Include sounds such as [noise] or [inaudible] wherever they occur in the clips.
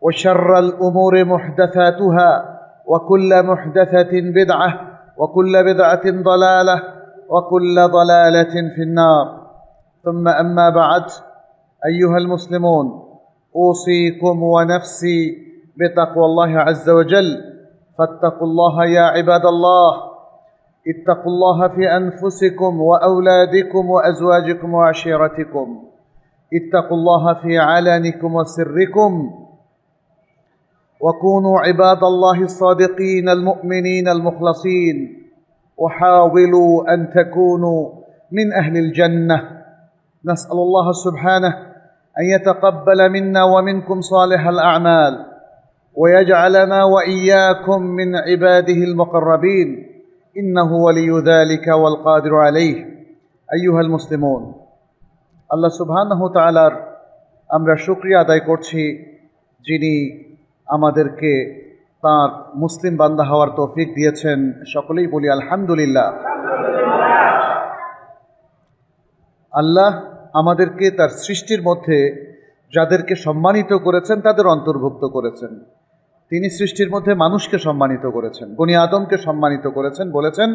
وشر الأمور محدثاتها وكل محدثة بدعة وكل بدعة ضلالة وكل ضلالة في النار ثم أما بعد أيها المسلمون أوصيكم ونفسي بتقوى الله عز وجل فاتقوا الله يا عباد الله اتقوا الله في أنفسكم وأولادكم وأزواجكم وعشيرتكم اتقوا الله في علنكم وسركم وكونوا عباد الله الصادقين المؤمنين المخلصين وحاولوا ان تكونوا من اهل الجنه نسال الله سبحانه ان يتقبل منا ومنكم صالح الاعمال ويجعلنا واياكم من عباده المقربين انه ولي ذلك والقادر عليه ايها المسلمون الله سبحانه وتعالى امر الشكر আদায় করছি যিনি আমাদেরকে তার মুসলিম বান্দা হওয়ার তৌফিক দিয়েছেন সকলেই বলি আলহামদুলিল্লাহ আল্লাহ আমাদেরকে তার সৃষ্টির মধ্যে যাদেরকে সম্মানিত করেছেন তাদের অন্তর্ভুক্ত করেছেন তিনি সৃষ্টির মধ্যে মানুষকে সম্মানিত করেছেন বনি আদমকে সম্মানিত করেছেন বলেছেন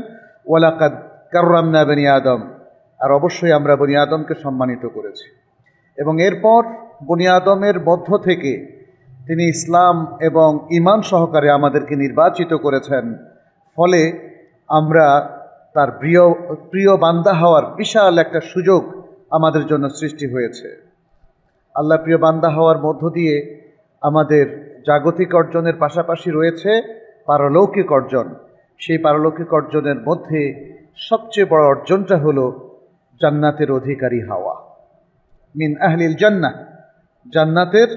ওয়ালাকাদ না বনি আদম আর অবশ্যই আমরা বনি আদমকে সম্মানিত করেছি এবং এরপর বনি আদমের মধ্য থেকে তিনি ইসলাম এবং ইমান সহকারে আমাদেরকে নির্বাচিত করেছেন ফলে আমরা তার প্রিয় প্রিয় বান্দা হওয়ার বিশাল একটা সুযোগ আমাদের জন্য সৃষ্টি হয়েছে আল্লাহ প্রিয় বান্দা হওয়ার মধ্য দিয়ে আমাদের জাগতিক অর্জনের পাশাপাশি রয়েছে পারলৌকিক অর্জন সেই পারলৌকিক অর্জনের মধ্যে সবচেয়ে বড় অর্জনটা হল জান্নাতের অধিকারী হাওয়া মিন আহলিল জান্না জান্নাতের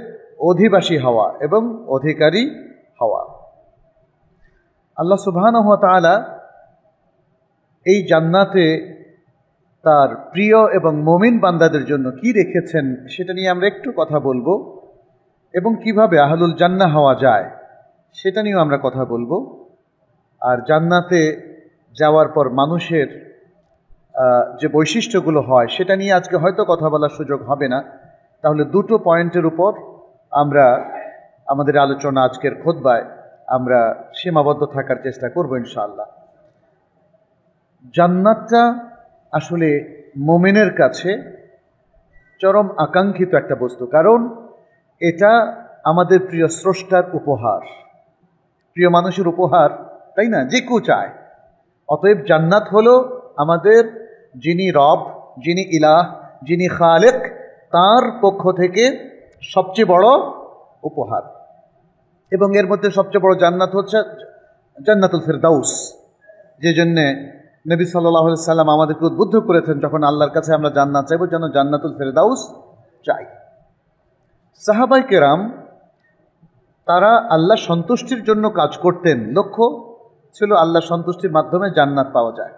অধিবাসী হওয়া এবং অধিকারী হওয়া আল্লাহ সুবহান আলা এই জান্নাতে তার প্রিয় এবং মমিন বান্দাদের জন্য কি রেখেছেন সেটা নিয়ে আমরা একটু কথা বলবো এবং কিভাবে আহলুল জান্না হওয়া যায় সেটা নিয়েও আমরা কথা বলবো আর জান্নাতে যাওয়ার পর মানুষের যে বৈশিষ্ট্যগুলো হয় সেটা নিয়ে আজকে হয়তো কথা বলার সুযোগ হবে না তাহলে দুটো পয়েন্টের উপর আমরা আমাদের আলোচনা আজকের খোদবায় আমরা সীমাবদ্ধ থাকার চেষ্টা করব ইনশাআল্লাহ জান্নাতটা আসলে মোমেনের কাছে চরম আকাঙ্ক্ষিত একটা বস্তু কারণ এটা আমাদের প্রিয় স্রষ্টার উপহার প্রিয় মানুষের উপহার তাই না যে কেউ চায় অতএব জান্নাত হলো আমাদের যিনি রব যিনি ইলাহ যিনি খালেক তার পক্ষ থেকে সবচেয়ে বড় উপহার এবং এর মধ্যে সবচেয়ে বড় জান্নাত হচ্ছে জান্নাতুল ফেরদাউস যে জন্যে নবী সাল্লাহ সাল্লাম আমাদেরকে উদ্বুদ্ধ করেছেন যখন আল্লাহর কাছে আমরা জান্নাত চাইব যেন জান্নাতুল ফেরদাউস চাই সাহাবাই কেরাম তারা আল্লাহ সন্তুষ্টির জন্য কাজ করতেন লক্ষ্য ছিল আল্লাহ সন্তুষ্টির মাধ্যমে জান্নাত পাওয়া যায়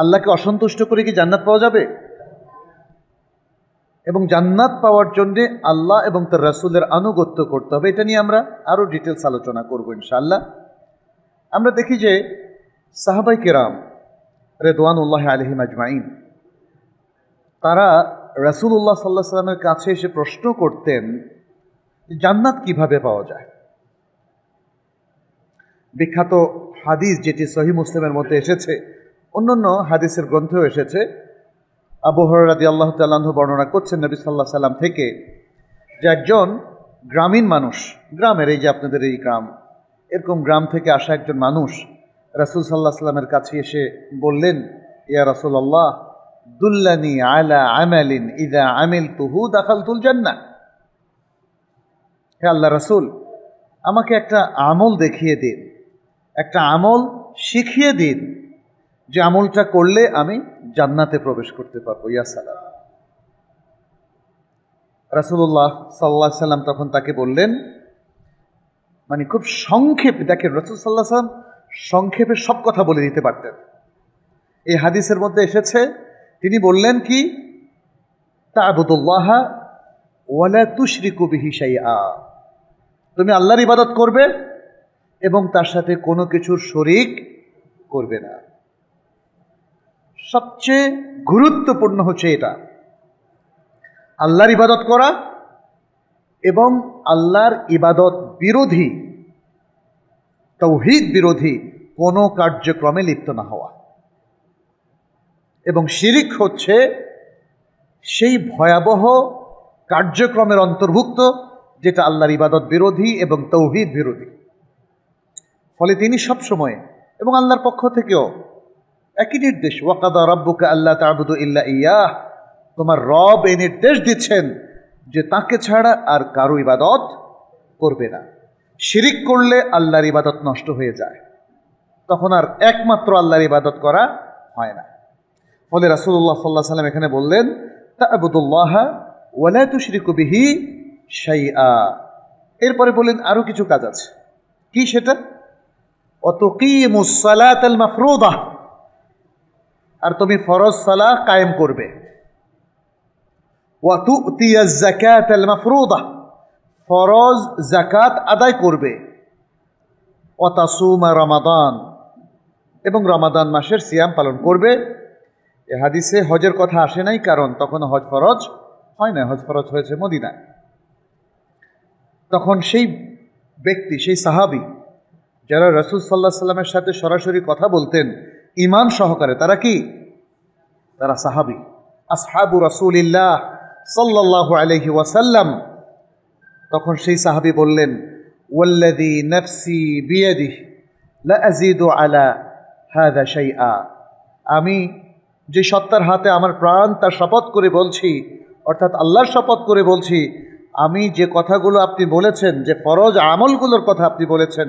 আল্লাহকে অসন্তুষ্ট করে কি জান্নাত পাওয়া যাবে এবং জান্নাত পাওয়ার জন্যে আল্লাহ এবং তার রাসুলের আনুগত্য করতে হবে এটা নিয়ে আমরা আরও ডিটেলস আলোচনা করবো ইনশাআল্লাহ আমরা দেখি যে সাহাবাই কেরাম রেদওয়ান উল্লাহ আলহিম আজমাইন তারা রাসুলুল্লাহ সাল্লাহ সাল্লামের কাছে এসে প্রশ্ন করতেন জান্নাত কিভাবে পাওয়া যায় বিখ্যাত হাদিস যেটি সহি মুসলিমের মধ্যে এসেছে অন্যান্য হাদিসের গ্রন্থেও এসেছে আবু হরাদি আল্লাহ তাল্লাহ বর্ণনা করছেন নবী সাল্লাহ সাল্লাম থেকে যে একজন গ্রামীণ মানুষ গ্রামের এই যে আপনাদের এই গ্রাম এরকম গ্রাম থেকে আসা একজন মানুষ রাসুল সাল্লাহ সাল্লামের কাছে এসে বললেন ইয়া রাসুল আল্লাহ দুল্লানি আলা আমালিন ইদা আমিল তুহু দাখাল তুল না হে আল্লাহ রাসুল আমাকে একটা আমল দেখিয়ে দিন একটা আমল শিখিয়ে দিন যে আমলটা করলে আমি জান্নাতে প্রবেশ করতে পারবো ইয়াসালাম রাসুল্লাহ সাল্লাহ সাল্লাম তখন তাকে বললেন মানে খুব সংক্ষেপে দেখেন রসুল সাল্লাহ সাল্লাম সংক্ষেপে সব কথা বলে দিতে পারতেন এই হাদিসের মধ্যে এসেছে তিনি বললেন কি তাবুদুল্লাহা ওয়ালা কবি হিসাই আ তুমি আল্লাহর ইবাদত করবে এবং তার সাথে কোনো কিছুর শরিক করবে না সবচেয়ে গুরুত্বপূর্ণ হচ্ছে এটা আল্লাহর ইবাদত করা এবং আল্লাহর ইবাদত বিরোধী তৌহিদ বিরোধী কোনো কার্যক্রমে লিপ্ত না হওয়া এবং শিরিক হচ্ছে সেই ভয়াবহ কার্যক্রমের অন্তর্ভুক্ত যেটা আল্লাহর ইবাদত বিরোধী এবং তৌহিদ বিরোধী ফলে তিনি সবসময় এবং আল্লাহর পক্ষ থেকেও একই নির্দেশ ওয়াকাদা রব্বুকে আল্লাহ তাবুদু ইল্লা ইয়া তোমার রব এই নির্দেশ দিচ্ছেন যে তাকে ছাড়া আর কারো ইবাদত করবে না শিরিক করলে আল্লাহর ইবাদত নষ্ট হয়ে যায় তখন আর একমাত্র আল্লাহর ইবাদত করা হয় না ফলে রাসুল্লাহ সাল্লাহ সাল্লাম এখানে বললেন তা আবুদুল্লাহ ওয়ালা তুশরিকু বিহি শাইআ এরপরে বলেন আরও কিছু কাজ আছে কি সেটা অত কি মুসালাত আল মাফরুদাহ আর তুমি ফরজ সালা কায়েম করবে ওয়াতু মাফরুদা ফরজ জাকাত আদায় করবে অতাসুমা রমাদান এবং রমাদান মাসের সিয়াম পালন করবে এ হাদিসে হজের কথা আসে নাই কারণ তখন হজ ফরজ হয় না হজ ফরজ হয়েছে মদিনায় তখন সেই ব্যক্তি সেই সাহাবি যারা রসুল সাল্লাহ সাল্লামের সাথে সরাসরি কথা বলতেন ইমান সহকারে তারা কি তারা সাহাবি আসহাবু রাসুলিল্লাহ সাল্লাহ আলহি ওয়াসাল্লাম তখন সেই সাহাবি বললেন ওয়াল্লাদি নফসি বিয়াদি লাজিদু আলা হাদা শাইআ আমি যে সত্তার হাতে আমার প্রাণ তার শপথ করে বলছি অর্থাৎ আল্লাহর শপথ করে বলছি আমি যে কথাগুলো আপনি বলেছেন যে ফরজ আমলগুলোর কথা আপনি বলেছেন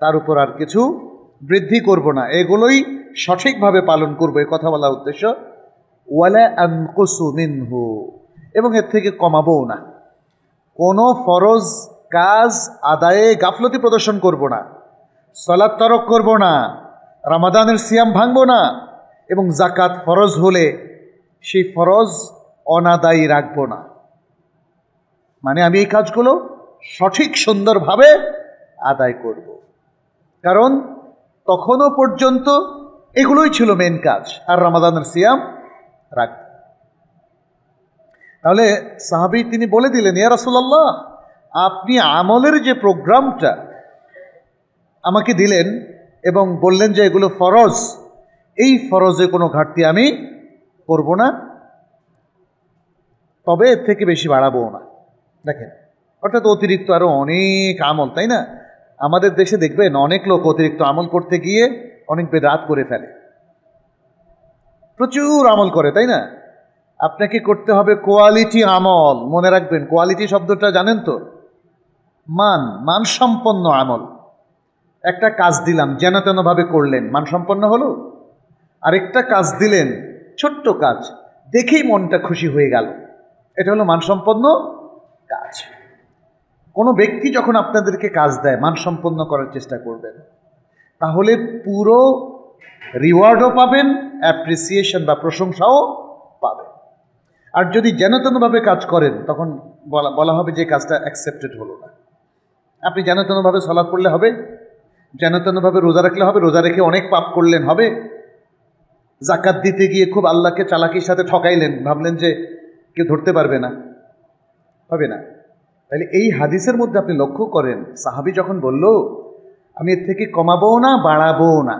তার উপর আর কিছু বৃদ্ধি করব না এগুলোই সঠিকভাবে পালন করবো এ কথা বলার উদ্দেশ্য ওয়ালা মিনহু এবং এর থেকে কমাবও না কোনো ফরজ কাজ আদায়ে গাফলতি প্রদর্শন করব না সলাদ তরক করব না রামাদানের সিয়াম ভাঙব না এবং জাকাত ফরজ হলে সেই ফরজ অনাদায়ী রাখব না মানে আমি এই কাজগুলো সঠিক সুন্দরভাবে আদায় করব কারণ তখনও পর্যন্ত এগুলোই ছিল মেন কাজ আর রামাদানের সিয়াম রাখ তাহলে সাহাবি তিনি বলে দিলেন ইয়া রাসুল্লাহ আপনি আমলের যে প্রোগ্রামটা আমাকে দিলেন এবং বললেন যে এগুলো ফরজ এই ফরজে কোনো ঘাটতি আমি করব না তবে এর থেকে বেশি বাড়াবো না দেখেন অর্থাৎ অতিরিক্ত আরও অনেক আমল তাই না আমাদের দেশে দেখবেন অনেক লোক অতিরিক্ত আমল করতে গিয়ে অনেক বেদাত করে ফেলে প্রচুর আমল করে তাই না আপনাকে করতে হবে কোয়ালিটি আমল মনে রাখবেন কোয়ালিটি শব্দটা জানেন তো মান মানসম্পন্ন আমল একটা কাজ দিলাম যেন তেনভাবে করলেন মানসম্পন্ন হলো আরেকটা কাজ দিলেন ছোট্ট কাজ দেখেই মনটা খুশি হয়ে গেল এটা হলো মানসম্পন্ন কাজ কোনো ব্যক্তি যখন আপনাদেরকে কাজ দেয় মানসম্পন্ন করার চেষ্টা করবেন তাহলে পুরো রিওয়ার্ডও পাবেন অ্যাপ্রিসিয়েশন বা প্রশংসাও পাবেন আর যদি যেনতেনভাবে কাজ করেন তখন বলা বলা হবে যে কাজটা অ্যাকসেপ্টেড হলো না আপনি যেনতেনভাবে সলাদ পড়লে হবে যেনতেনভাবে রোজা রাখলে হবে রোজা রেখে অনেক পাপ করলেন হবে জাকাত দিতে গিয়ে খুব আল্লাহকে চালাকির সাথে ঠকাইলেন ভাবলেন যে কেউ ধরতে পারবে না হবে না তাহলে এই হাদিসের মধ্যে আপনি লক্ষ্য করেন সাহাবি যখন বলল আমি এর থেকে কমাবোও না বাড়াবোও না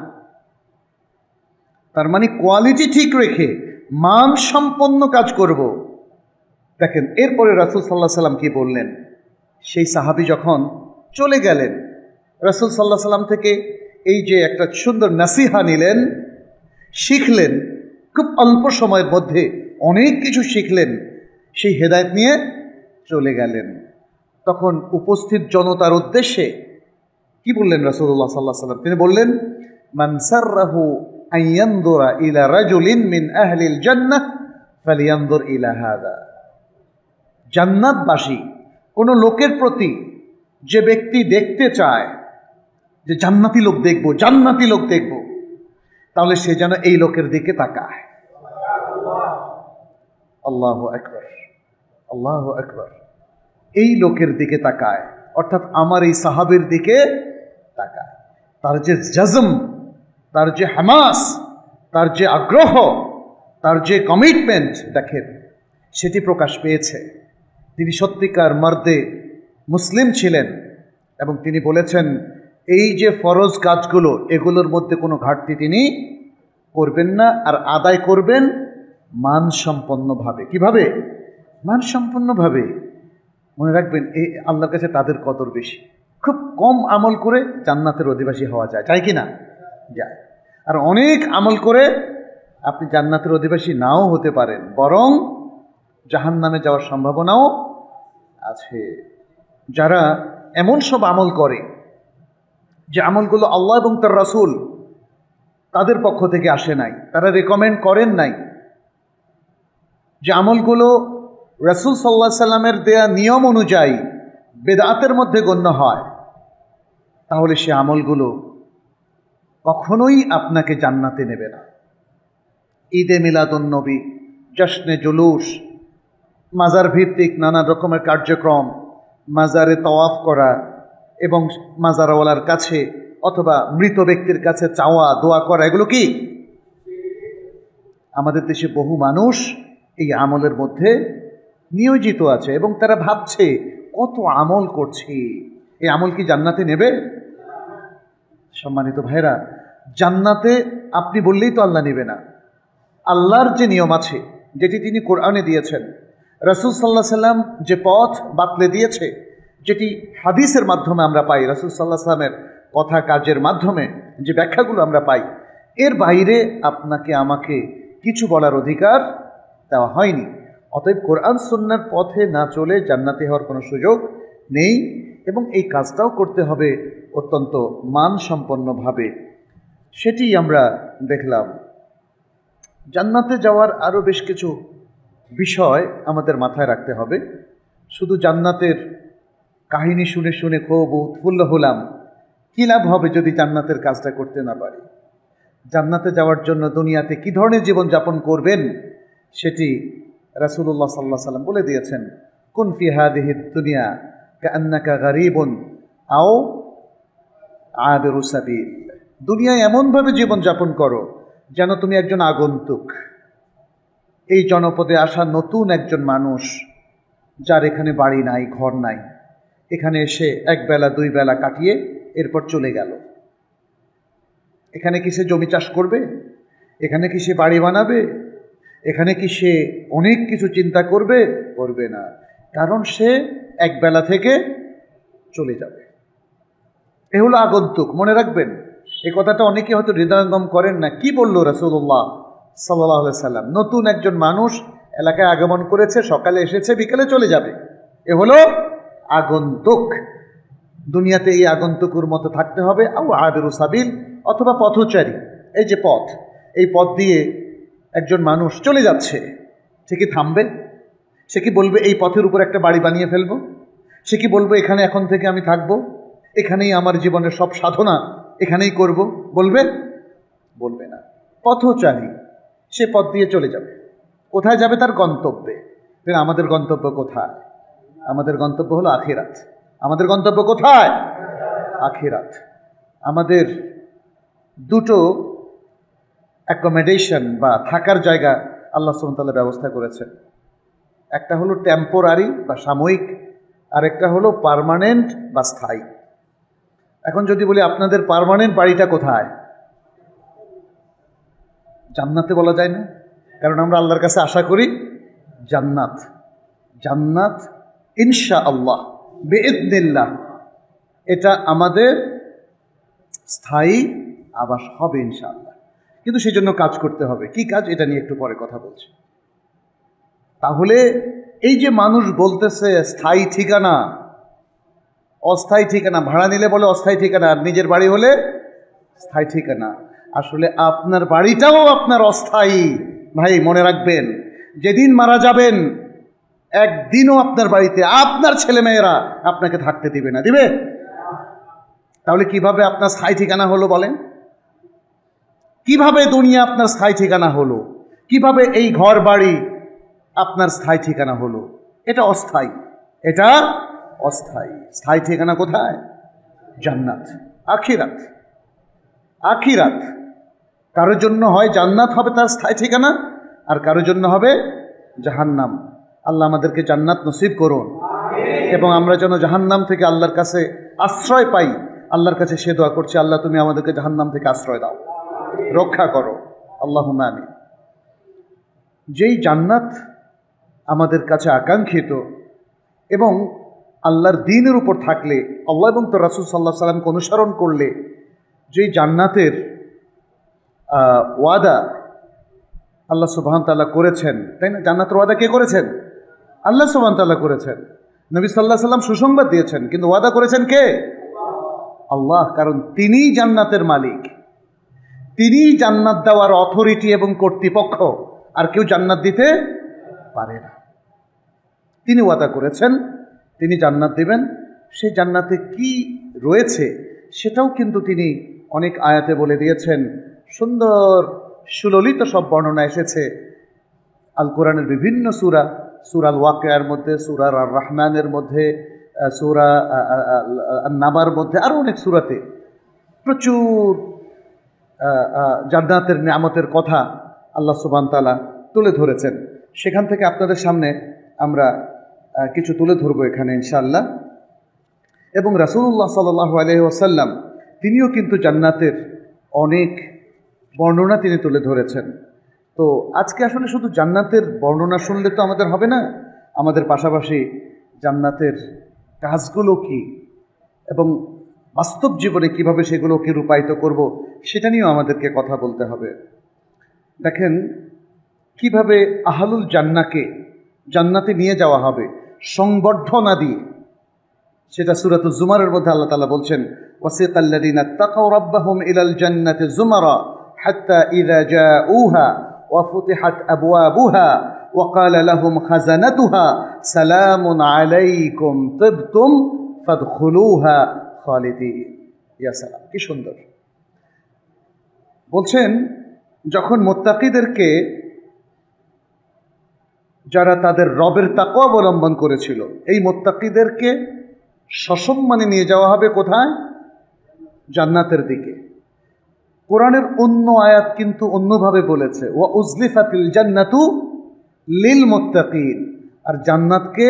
তার মানে কোয়ালিটি ঠিক রেখে মান সম্পন্ন কাজ করব দেখেন এরপরে রাসুল সাল্লাহ সাল্লাম কি বললেন সেই সাহাবি যখন চলে গেলেন রাসুল সাল্লাহ সাল্লাম থেকে এই যে একটা সুন্দর নাসিহা নিলেন শিখলেন খুব অল্প সময়ের মধ্যে অনেক কিছু শিখলেন সেই হেদায়ত নিয়ে চলে গেলেন তখন উপস্থিত জনতার উদ্দেশ্যে কি বললেন রাসুল্লাহ সাল্লাহ সাল্লাম তিনি বললেন মানসারাহু আইয়ান্দুরা ইলা রাজুলিন মিন আহলিল জান্নাত ফালিয়ান্দুর ইলা হাদা জান্নাতবাসী কোনো লোকের প্রতি যে ব্যক্তি দেখতে চায় যে জান্নাতি লোক দেখব জান্নাতি লোক দেখব তাহলে সে যেন এই লোকের দিকে তাকায় আল্লাহ একবার আল্লাহ একবার এই লোকের দিকে তাকায় অর্থাৎ আমার এই সাহাবের দিকে তাকায় তার যে জজম তার যে হামাস তার যে আগ্রহ তার যে কমিটমেন্ট দেখেন সেটি প্রকাশ পেয়েছে তিনি সত্যিকার মর্দে মুসলিম ছিলেন এবং তিনি বলেছেন এই যে ফরজ কাজগুলো এগুলোর মধ্যে কোনো ঘাটতি তিনি করবেন না আর আদায় করবেন মানসম্পন্নভাবে কিভাবে মানসম্পন্নভাবে মনে রাখবেন এই আল্লাহর কাছে তাদের কদর বেশি খুব কম আমল করে জান্নাতের অধিবাসী হওয়া যায় তাই কি না যায় আর অনেক আমল করে আপনি জান্নাতের অধিবাসী নাও হতে পারেন বরং জাহান নামে যাওয়ার সম্ভাবনাও আছে যারা এমন সব আমল করে যে আমলগুলো আল্লাহ এবং তার রাসুল তাদের পক্ষ থেকে আসে নাই তারা রেকমেন্ড করেন নাই যে আমলগুলো রাসুল সাল্লাহ সাল্লামের দেয়া নিয়ম অনুযায়ী বেদাতের মধ্যে গণ্য হয় তাহলে সে আমলগুলো কখনোই আপনাকে জান্নাতে নেবে না ঈদে মিলাদন্নবী জশ্নে জুলুস মাজার ভিত্তিক নানা রকমের কার্যক্রম মাজারে তওয়াফ করা এবং মাজারওয়ালার কাছে অথবা মৃত ব্যক্তির কাছে চাওয়া দোয়া করা এগুলো কি আমাদের দেশে বহু মানুষ এই আমলের মধ্যে নিয়োজিত আছে এবং তারা ভাবছে কত আমল করছি এই আমল কি জান্নাতে নেবে সম্মানিত ভাইরা জান্নাতে আপনি বললেই তো আল্লাহ নেবে না আল্লাহর যে নিয়ম আছে যেটি তিনি কোরআনে দিয়েছেন রাসুল সাল্লাহ সাল্লাম যে পথ বাতলে দিয়েছে যেটি হাদিসের মাধ্যমে আমরা পাই রাসুল সাল্লাহ সাল্লামের কথা কাজের মাধ্যমে যে ব্যাখ্যাগুলো আমরা পাই এর বাইরে আপনাকে আমাকে কিছু বলার অধিকার দেওয়া হয়নি অতএব কোরআন সুন্নার পথে না চলে জান্নাতি হওয়ার কোনো সুযোগ নেই এবং এই কাজটাও করতে হবে অত্যন্ত মানসম্পন্নভাবে সেটি আমরা দেখলাম জান্নাতে যাওয়ার আরও বেশ কিছু বিষয় আমাদের মাথায় রাখতে হবে শুধু জান্নাতের কাহিনী শুনে শুনে খুব উৎফুল্ল হলাম কী লাভ হবে যদি জান্নাতের কাজটা করতে না পারি জান্নাতে যাওয়ার জন্য দুনিয়াতে কী ধরনের জীবনযাপন করবেন সেটি রাসুল্লাহ সাল্লাহ সাল্লাম বলে দিয়েছেন কুন ফিহা হাদিহি দুনিয়া কান্নাকা গরিবন আও আবেরুসাবিল দুনিয়ায় এমনভাবে জীবনযাপন করো যেন তুমি একজন আগন্তুক এই জনপদে আসা নতুন একজন মানুষ যার এখানে বাড়ি নাই ঘর নাই এখানে এসে এক বেলা দুই বেলা কাটিয়ে এরপর চলে গেল এখানে কি সে জমি চাষ করবে এখানে কি সে বাড়ি বানাবে এখানে কি সে অনেক কিছু চিন্তা করবে করবে না কারণ সে একবেলা থেকে চলে যাবে এ হলো আগন্তুক মনে রাখবেন এই কথাটা অনেকে হয়তো হৃদয়ঙ্গম করেন না কি বলল রাসুল্লাহ সাল্লাহ সাল্লাম নতুন একজন মানুষ এলাকায় আগমন করেছে সকালে এসেছে বিকেলে চলে যাবে এ হলো আগন্তুক দুনিয়াতে এই আগন্তুকুর মতো থাকতে হবে আবু আবেরু সাবিল অথবা পথচারী এই যে পথ এই পথ দিয়ে একজন মানুষ চলে যাচ্ছে সে কি থামবে সে কি বলবে এই পথের উপর একটা বাড়ি বানিয়ে ফেলব সে কি বলবে এখানে এখন থেকে আমি থাকব এখানেই আমার জীবনের সব সাধনা এখানেই করব বলবে বলবে না পথচারী সে পথ দিয়ে চলে যাবে কোথায় যাবে তার গন্তব্যে ফের আমাদের গন্তব্য কোথায় আমাদের গন্তব্য হলো আখেরাত আমাদের গন্তব্য কোথায় আখেরাত আমাদের দুটো অ্যাকোমোডেশন বা থাকার জায়গা আল্লাহ সুমতাল্লাহ ব্যবস্থা করেছেন একটা হলো টেম্পোরারি বা সাময়িক আরেকটা হলো পারমানেন্ট বা স্থায়ী এখন যদি বলি আপনাদের পারমানেন্ট বাড়িটা কোথায় জান্নাতে বলা যায় না কারণ আমরা আল্লাহর কাছে আশা করি জান্নাত জান্নাত ইনশা আল্লাহ বেদনিল্লাহ এটা আমাদের স্থায়ী আবাস হবে ইনশাআল্লাহ কিন্তু সেই জন্য কাজ করতে হবে কি কাজ এটা নিয়ে একটু পরে কথা বলছি তাহলে এই যে মানুষ বলতেছে স্থায়ী ঠিকানা অস্থায়ী ঠিকানা ভাড়া নিলে বলে অস্থায়ী ঠিকানা আর নিজের বাড়ি হলে স্থায়ী ঠিকানা আসলে আপনার বাড়িটাও আপনার অস্থায়ী ভাই মনে রাখবেন যেদিন মারা যাবেন একদিনও আপনার বাড়িতে আপনার ছেলেমেয়েরা আপনাকে থাকতে দিবে না দিবে তাহলে কিভাবে আপনার স্থায়ী ঠিকানা হলো বলেন কিভাবে দুনিয়া আপনার স্থায়ী ঠিকানা হলো কিভাবে এই ঘর বাড়ি আপনার স্থায়ী ঠিকানা হলো এটা অস্থায়ী এটা অস্থায়ী স্থায়ী ঠিকানা কোথায় জান্নাত আখিরাত আখিরাত কারোর জন্য হয় জান্নাত হবে তার স্থায়ী ঠিকানা আর কারোর জন্য হবে জাহান্নাম আল্লাহ আমাদেরকে জান্নাত নসিব করুন এবং আমরা যেন জাহান্নাম থেকে আল্লাহর কাছে আশ্রয় পাই আল্লাহর কাছে সে দোয়া করছে আল্লাহ তুমি আমাদেরকে জাহান্নাম থেকে আশ্রয় দাও রক্ষা করো আল্লাহ আমি যেই জান্নাত আমাদের কাছে আকাঙ্ক্ষিত এবং আল্লাহর দিনের উপর থাকলে আল্লাহ এবং তো রাসুল সাল্লাহ সাল্লামকে অনুসরণ করলে যেই জান্নাতের ওয়াদা আল্লাহ সুবাহতাল্লাহ করেছেন তাই না জান্নাতের ওয়াদা কে করেছেন আল্লাহ সুবাহতাল্লাহ করেছেন নবী সাল্লাহ সাল্লাম সুসংবাদ দিয়েছেন কিন্তু ওয়াদা করেছেন কে আল্লাহ কারণ তিনিই জান্নাতের মালিক তিনি জান্নাত দেওয়ার অথরিটি এবং কর্তৃপক্ষ আর কেউ জান্নাত দিতে পারে না তিনি ওয়াদা করেছেন তিনি জান্নাত দেবেন সে জান্নাতে কি রয়েছে সেটাও কিন্তু তিনি অনেক আয়াতে বলে দিয়েছেন সুন্দর সুললিত সব বর্ণনা এসেছে আল কোরআনের বিভিন্ন সুরা সুরাল ওয়াকেয়ার মধ্যে সুরার আর রহমানের মধ্যে সুরা নামার মধ্যে আরও অনেক সুরাতে প্রচুর জান্নাতের নামতের কথা আল্লাহ সুবানতালা তুলে ধরেছেন সেখান থেকে আপনাদের সামনে আমরা কিছু তুলে ধরবো এখানে ইনশাআল্লাহ এবং রাসুল্লাহ সাল্লাহ আলহ্লাম তিনিও কিন্তু জান্নাতের অনেক বর্ণনা তিনি তুলে ধরেছেন তো আজকে আসলে শুধু জান্নাতের বর্ণনা শুনলে তো আমাদের হবে না আমাদের পাশাপাশি জান্নাতের কাজগুলো কি এবং বাস্তব জীবনে কীভাবে সেগুলোকে রূপায়িত করব সেটা নিয়েও আমাদেরকে কথা বলতে হবে দেখেন কিভাবে আহালুল জান্নাকে জান্নাতে নিয়ে যাওয়া হবে সংবর্ধনা দিয়ে সেটা সুরাত জুমারের মধ্যে আল্লাহ তালা বলছেন ওয়াসিকাল্লাদিনা তাকাও রাব্বাহুম ইলাল জান্নাতে জুমারা হাত্তা ইদা জাউহা وفتحت أبوابها وقال لهم خزنتها سلام عليكم طبتم فادخلوها খালিদি ইয়াসালাম কি সুন্দর বলছেন যখন মোত্তাকিদেরকে যারা তাদের রবের তাকও অবলম্বন করেছিল এই মোত্তাকিদেরকে সসম্মানে নিয়ে যাওয়া হবে কোথায় জান্নাতের দিকে কোরআনের অন্য আয়াত কিন্তু অন্যভাবে বলেছে ওয়া উজলিফাতিল জান্নাতু লীল মোত্তাকিন আর জান্নাতকে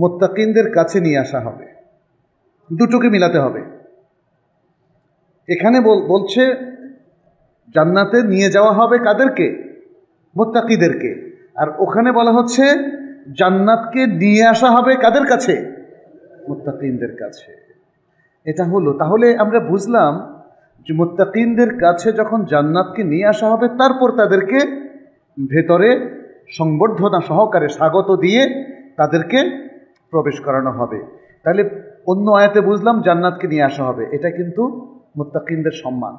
মোত্তাকিনদের কাছে নিয়ে আসা হবে দুটোকে মিলাতে হবে এখানে বলছে জান্নাতে নিয়ে যাওয়া হবে কাদেরকে মোত্তাকিদেরকে আর ওখানে বলা হচ্ছে জান্নাতকে নিয়ে আসা হবে কাদের কাছে মোত্তাকিনদের কাছে এটা হলো তাহলে আমরা বুঝলাম যে মোত্তাকিনদের কাছে যখন জান্নাতকে নিয়ে আসা হবে তারপর তাদেরকে ভেতরে সংবর্ধনা সহকারে স্বাগত দিয়ে তাদেরকে প্রবেশ করানো হবে তাহলে অন্য আয়াতে বুঝলাম জান্নাতকে নিয়ে আসা হবে এটা কিন্তু মুত্তাকিনদের সম্মান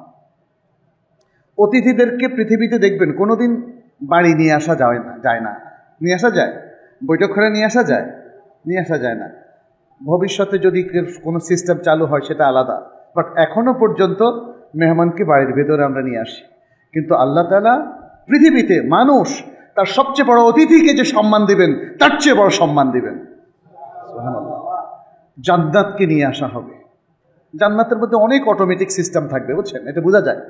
অতিথিদেরকে পৃথিবীতে দেখবেন কোনো দিন বাড়ি নিয়ে আসা যায় না যায় না নিয়ে আসা যায় বৈঠকখানে নিয়ে আসা যায় নিয়ে আসা যায় না ভবিষ্যতে যদি কোনো সিস্টেম চালু হয় সেটা আলাদা বাট এখনও পর্যন্ত মেহমানকে বাড়ির ভেতরে আমরা নিয়ে আসি কিন্তু আল্লাহ তালা পৃথিবীতে মানুষ তার সবচেয়ে বড় অতিথিকে যে সম্মান দিবেন তার চেয়ে বড় সম্মান দিবেন জান্নাতকে নিয়ে আসা হবে জান্নাতের মধ্যে অনেক অটোমেটিক সিস্টেম থাকবে বুঝছেন এটা বোঝা যায়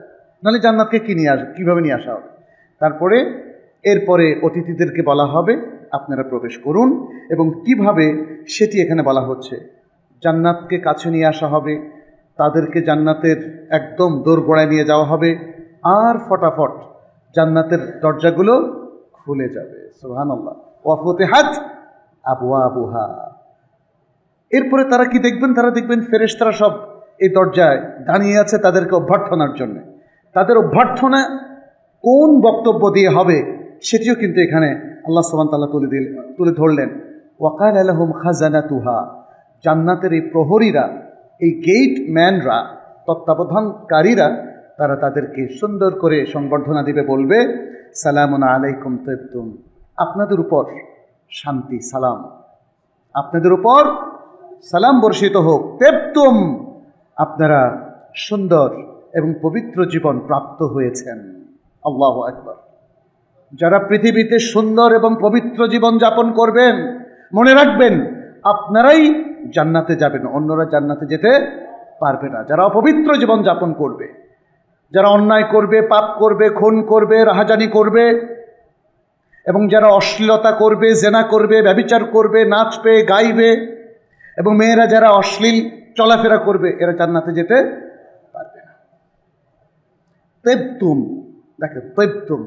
নাহলে জান্নাতকে কী নিয়ে আস কীভাবে নিয়ে আসা হবে তারপরে এরপরে অতিথিদেরকে বলা হবে আপনারা প্রবেশ করুন এবং কিভাবে সেটি এখানে বলা হচ্ছে জান্নাতকে কাছে নিয়ে আসা হবে তাদেরকে জান্নাতের একদম দোরগোড়ায় নিয়ে যাওয়া হবে আর ফটাফট জান্নাতের দরজাগুলো খুলে যাবে সোহান আল্লাহ ওয়াফতে হাত আবু আবুহা এরপরে তারা কি দেখবেন তারা দেখবেন ফেরেশতারা সব এই দরজায় দাঁড়িয়ে আছে তাদেরকে অভ্যর্থনার জন্য তাদের অভ্যর্থনা কোন বক্তব্য দিয়ে হবে সেটিও কিন্তু এখানে আল্লাহ সামান তাল্লাহ তুলে দিল তুলে ধরলেন ওয়াকাল আলহম খাজানা তুহা জান্নাতের এই প্রহরীরা এই গেট ম্যানরা তত্ত্বাবধানকারীরা তারা তাদেরকে সুন্দর করে সংবর্ধনা দিবে বলবে সালামুন আলাইকুম তেবতুম আপনাদের উপর শান্তি সালাম আপনাদের উপর সালাম বর্ষিত হোক তেপ্তুম আপনারা সুন্দর এবং পবিত্র জীবন প্রাপ্ত হয়েছেন আল্লাহ একবার যারা পৃথিবীতে সুন্দর এবং পবিত্র জীবন যাপন করবেন মনে রাখবেন আপনারাই জান্নাতে যাবেন অন্যরা জান্নাতে যেতে পারবে না যারা অপবিত্র জীবন যাপন করবে যারা অন্যায় করবে পাপ করবে খুন করবে রাহাজানি করবে এবং যারা অশ্লীলতা করবে জেনা করবে ব্যবিচার করবে নাচবে গাইবে এবং মেয়েরা যারা অশ্লীল চলাফেরা করবে এরা জান্নাতে যেতে পারবে না তৈবতুম দেখে তৈবতুম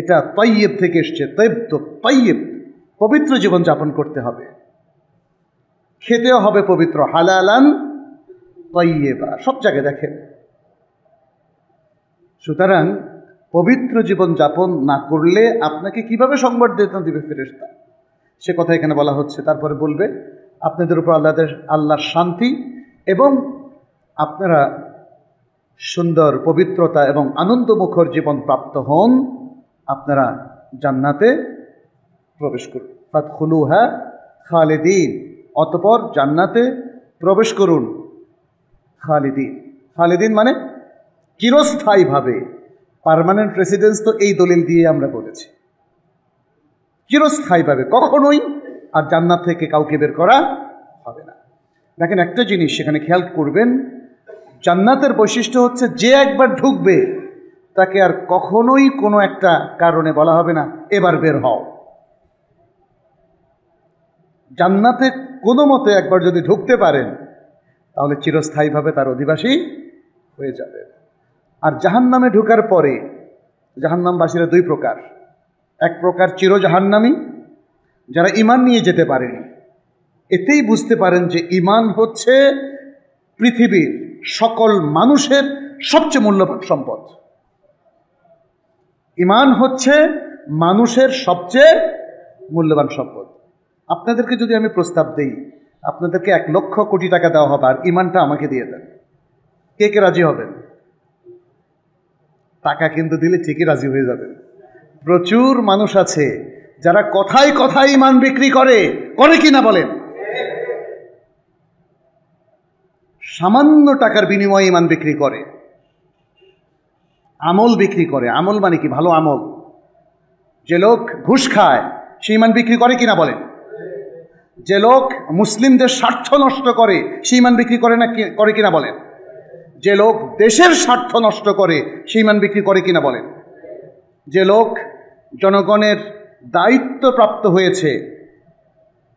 এটা তৈয়েব থেকে এসছে তৈবত তৈয়েব পবিত্র জীবন যাপন করতে হবে খেতেও হবে পবিত্র হালালান তৈয়েবা সব জায়গায় দেখেন সুতরাং পবিত্র জীবন যাপন না করলে আপনাকে কিভাবে সংবাদ দিতে দিবে ফেরেস্তা সে কথা এখানে বলা হচ্ছে তারপরে বলবে আপনাদের উপর আল্লাহদের আল্লাহর শান্তি এবং আপনারা সুন্দর পবিত্রতা এবং আনন্দমুখর জীবন প্রাপ্ত হন আপনারা জান্নাতে প্রবেশ করুন অর্থাৎ খুলু হ্যা খালেদিন অতপর জান্নাতে প্রবেশ করুন খালেদিন খালেদিন মানে চিরস্থায়ীভাবে পারমানেন্ট রেসিডেন্স তো এই দলিল দিয়ে আমরা বলেছি চিরস্থায়ীভাবে কখনোই আর জান্নাত থেকে কাউকে বের করা হবে না দেখেন একটা জিনিস সেখানে খেয়াল করবেন জান্নাতের বৈশিষ্ট্য হচ্ছে যে একবার ঢুকবে তাকে আর কখনোই কোনো একটা কারণে বলা হবে না এবার বের হও জান্নাতে কোনো মতে একবার যদি ঢুকতে পারেন তাহলে চিরস্থায়ীভাবে তার অধিবাসী হয়ে যাবে আর জাহান্নামে ঢুকার পরে জাহান্নামবাসীরা দুই প্রকার এক প্রকার চিরজাহান্নামী যারা ইমান নিয়ে যেতে পারেনি এতেই বুঝতে পারেন যে ইমান হচ্ছে পৃথিবীর সকল মানুষের সবচেয়ে মূল্যবান সম্পদ ইমান হচ্ছে মানুষের সবচেয়ে মূল্যবান সম্পদ আপনাদেরকে যদি আমি প্রস্তাব দেই আপনাদেরকে এক লক্ষ কোটি টাকা দেওয়া হবে আর ইমানটা আমাকে দিয়ে দেন কে কে রাজি হবেন টাকা কিন্তু দিলে ঠিকই রাজি হয়ে যাবেন প্রচুর মানুষ আছে যারা কথায় কথায় ইমান বিক্রি করে করে কি না বলেন সামান্য টাকার বিনিময়ে ইমান বিক্রি করে আমল বিক্রি করে আমল মানে কি ভালো আমল যে লোক ঘুষ খায় সে ইমান বিক্রি করে কিনা বলেন যে লোক মুসলিমদের স্বার্থ নষ্ট করে সে ইমান বিক্রি করে না করে কিনা বলেন যে লোক দেশের স্বার্থ নষ্ট করে সে ইমান বিক্রি করে কিনা বলেন যে লোক জনগণের দায়িত্বপ্রাপ্ত হয়েছে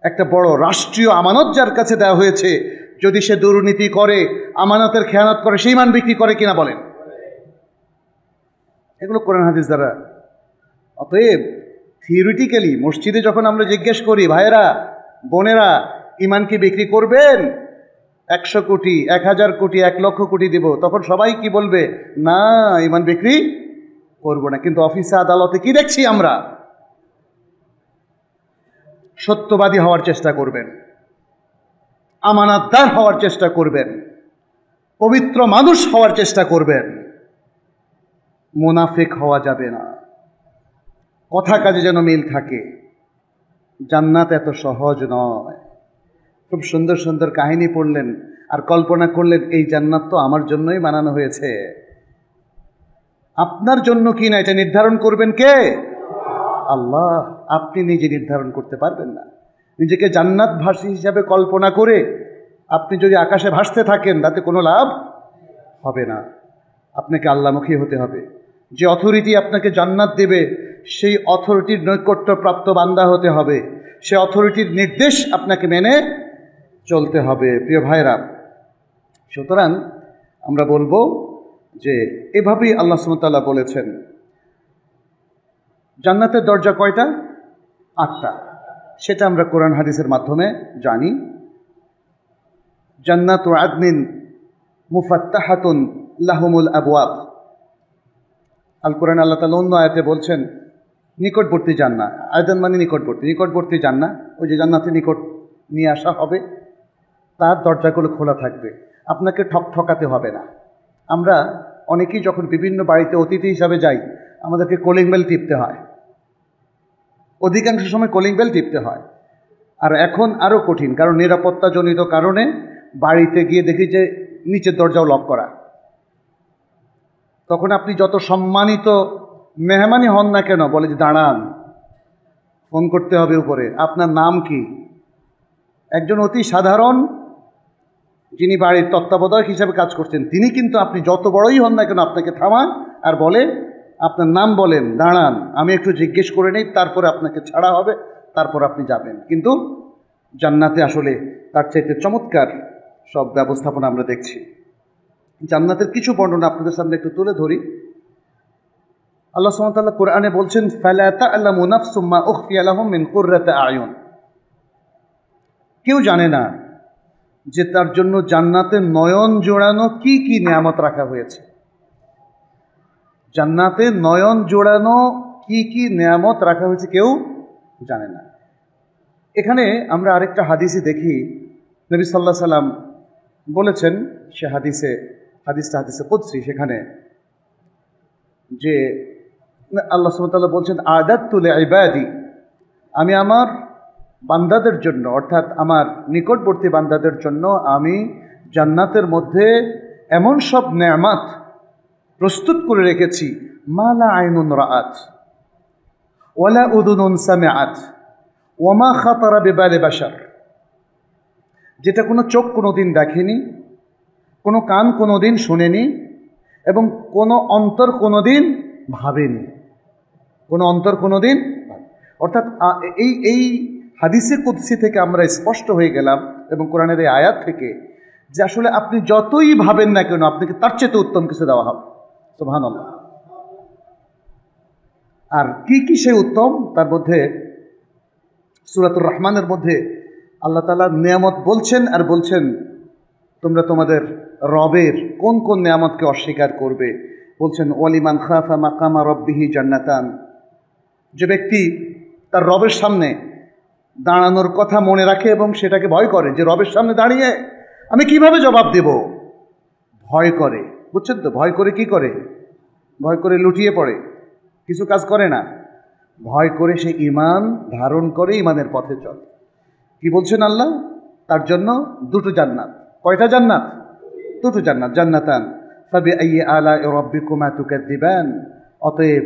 একটা বড় রাষ্ট্রীয় আমানত যার কাছে দেওয়া হয়েছে যদি সে দুর্নীতি করে আমানতের খেয়ানত করে সেই মান বিক্রি করে কিনা বলেন এগুলো কোরআন হাদিস দ্বারা অতএব থিওরিটিক্যালি মসজিদে যখন আমরা জিজ্ঞেস করি ভাইয়েরা বোনেরা ইমান কি বিক্রি করবেন একশো কোটি এক হাজার কোটি এক লক্ষ কোটি দেব তখন সবাই কি বলবে না ইমান বিক্রি করবো না কিন্তু অফিসে আদালতে কি দেখছি আমরা সত্যবাদী হওয়ার চেষ্টা করবেন আমানাতদার হওয়ার চেষ্টা করবেন পবিত্র মানুষ হওয়ার চেষ্টা করবেন মুনাফিক হওয়া যাবে না কথা কাজে যেন মিল থাকে জান্নাত এত সহজ নয় খুব সুন্দর সুন্দর কাহিনী পড়লেন আর কল্পনা করলেন এই জান্নাত তো আমার জন্যই বানানো হয়েছে আপনার জন্য কি না এটা নির্ধারণ করবেন কে আল্লাহ আপনি নিজে নির্ধারণ করতে পারবেন না নিজেকে জান্নাত ভাসী হিসাবে কল্পনা করে আপনি যদি আকাশে ভাসতে থাকেন তাতে কোনো লাভ হবে না আপনাকে আল্লামুখী হতে হবে যে অথরিটি আপনাকে জান্নাত দেবে সেই অথরিটির নৈকট্যপ্রাপ্ত বান্দা হতে হবে সে অথরিটির নির্দেশ আপনাকে মেনে চলতে হবে প্রিয় ভাইরা সুতরাং আমরা বলবো যে এভাবেই আল্লাহ সুমতাল্লাহ বলেছেন জান্নাতের দরজা কয়টা আটটা সেটা আমরা কোরআন হাদিসের মাধ্যমে জানি জান্নাত ও আদনিন মুফাত্তাহাতুন লাহমুল আবুয়াব আল কোরআন আল্লাহ তালা অন্য আয়াতে বলছেন নিকটবর্তী জান্না আয়দান মানে নিকটবর্তী নিকটবর্তী জান্না ওই যে জান্নাতে নিকট নিয়ে আসা হবে তার দরজাগুলো খোলা থাকবে আপনাকে ঠক ঠকাতে হবে না আমরা অনেকেই যখন বিভিন্ন বাড়িতে অতিথি হিসাবে যাই আমাদেরকে কোলিং বেল টিপতে হয় অধিকাংশ সময় কলিং বেল টিপতে হয় আর এখন আরও কঠিন কারণ নিরাপত্তাজনিত কারণে বাড়িতে গিয়ে দেখি যে নিচের দরজাও লক করা তখন আপনি যত সম্মানিত মেহমানি হন না কেন বলে যে দাঁড়ান ফোন করতে হবে উপরে আপনার নাম কি একজন অতি সাধারণ যিনি বাড়ির তত্ত্বাবধায়ক হিসাবে কাজ করছেন তিনি কিন্তু আপনি যত বড়ই হন না কেন আপনাকে থামান আর বলে আপনার নাম বলেন দাঁড়ান আমি একটু জিজ্ঞেস করে নেই তারপরে আপনাকে ছাড়া হবে তারপর আপনি যাবেন কিন্তু জান্নাতে আসলে তার চাইতে চমৎকার সব ব্যবস্থাপনা আমরা দেখছি জান্নাতের কিছু বর্ণনা আপনাদের সামনে একটু তুলে ধরি আল্লাহ সুমতাল্লাহ কোরআনে বলছেন ফ্যালাতা আল্লাহ মুনাফসুম্মা উখফি আলাহম মিন আয়ন কেউ জানে না যে তার জন্য জান্নাতে নয়ন জোড়ানো কি কি নেয়ামত রাখা হয়েছে জান্নাতে নয়ন জোড়ানো কি কি নিয়ামত রাখা হয়েছে কেউ জানে না এখানে আমরা আরেকটা হাদিসে দেখি নবী সাল্লাহ সাল্লাম বলেছেন সে হাদিসে হাদিসটা হাদিসে পড়ছি সেখানে যে আল্লাহ সুমতাল্লাহ বলছেন আদাত তুলে বায়াদি আমি আমার বান্দাদের জন্য অর্থাৎ আমার নিকটবর্তী বান্দাদের জন্য আমি জান্নাতের মধ্যে এমন সব নেয়ামাত প্রস্তুত করে রেখেছি মালা আইনুন রাআত ওয়ালা উদুনুন সামেআত ওয়ামা খাতারা বেবালে বাসার যেটা কোনো চোখ কোনো দিন দেখেনি কোনো কান কোনো দিন শোনেনি এবং কোনো অন্তর কোনো দিন ভাবেনি কোনো অন্তর কোনো দিন অর্থাৎ এই এই হাদিসে কুদ্সি থেকে আমরা স্পষ্ট হয়ে গেলাম এবং কোরআনের এই আয়াত থেকে যে আসলে আপনি যতই ভাবেন না কেন আপনাকে তার চেয়ে উত্তম কিছু দেওয়া হবে সুহান আর কি কি সে উত্তম তার মধ্যে সুরাতুর রহমানের মধ্যে আল্লাহ তালা নিয়ামত বলছেন আর বলছেন তোমরা তোমাদের রবের কোন কোন নিয়ামতকে অস্বীকার করবে বলছেন ওয়ালিমান খাফা মাকামা রব্বিহি জান্নাতান যে ব্যক্তি তার রবের সামনে দাঁড়ানোর কথা মনে রাখে এবং সেটাকে ভয় করে যে রবের সামনে দাঁড়িয়ে আমি কিভাবে জবাব দেব ভয় করে বুঝছেন তো ভয় করে কি করে ভয় করে লুটিয়ে পড়ে কিছু কাজ করে না ভয় করে সে ইমান ধারণ করে ইমানের পথে চলে কি বলছেন আল্লাহ তার জন্য দুটো জান্নাত কয়টা জান্নাত দুটো জান্নাত জান্নাতান তবে আলা রব্বি কুমা দিবেন অতএব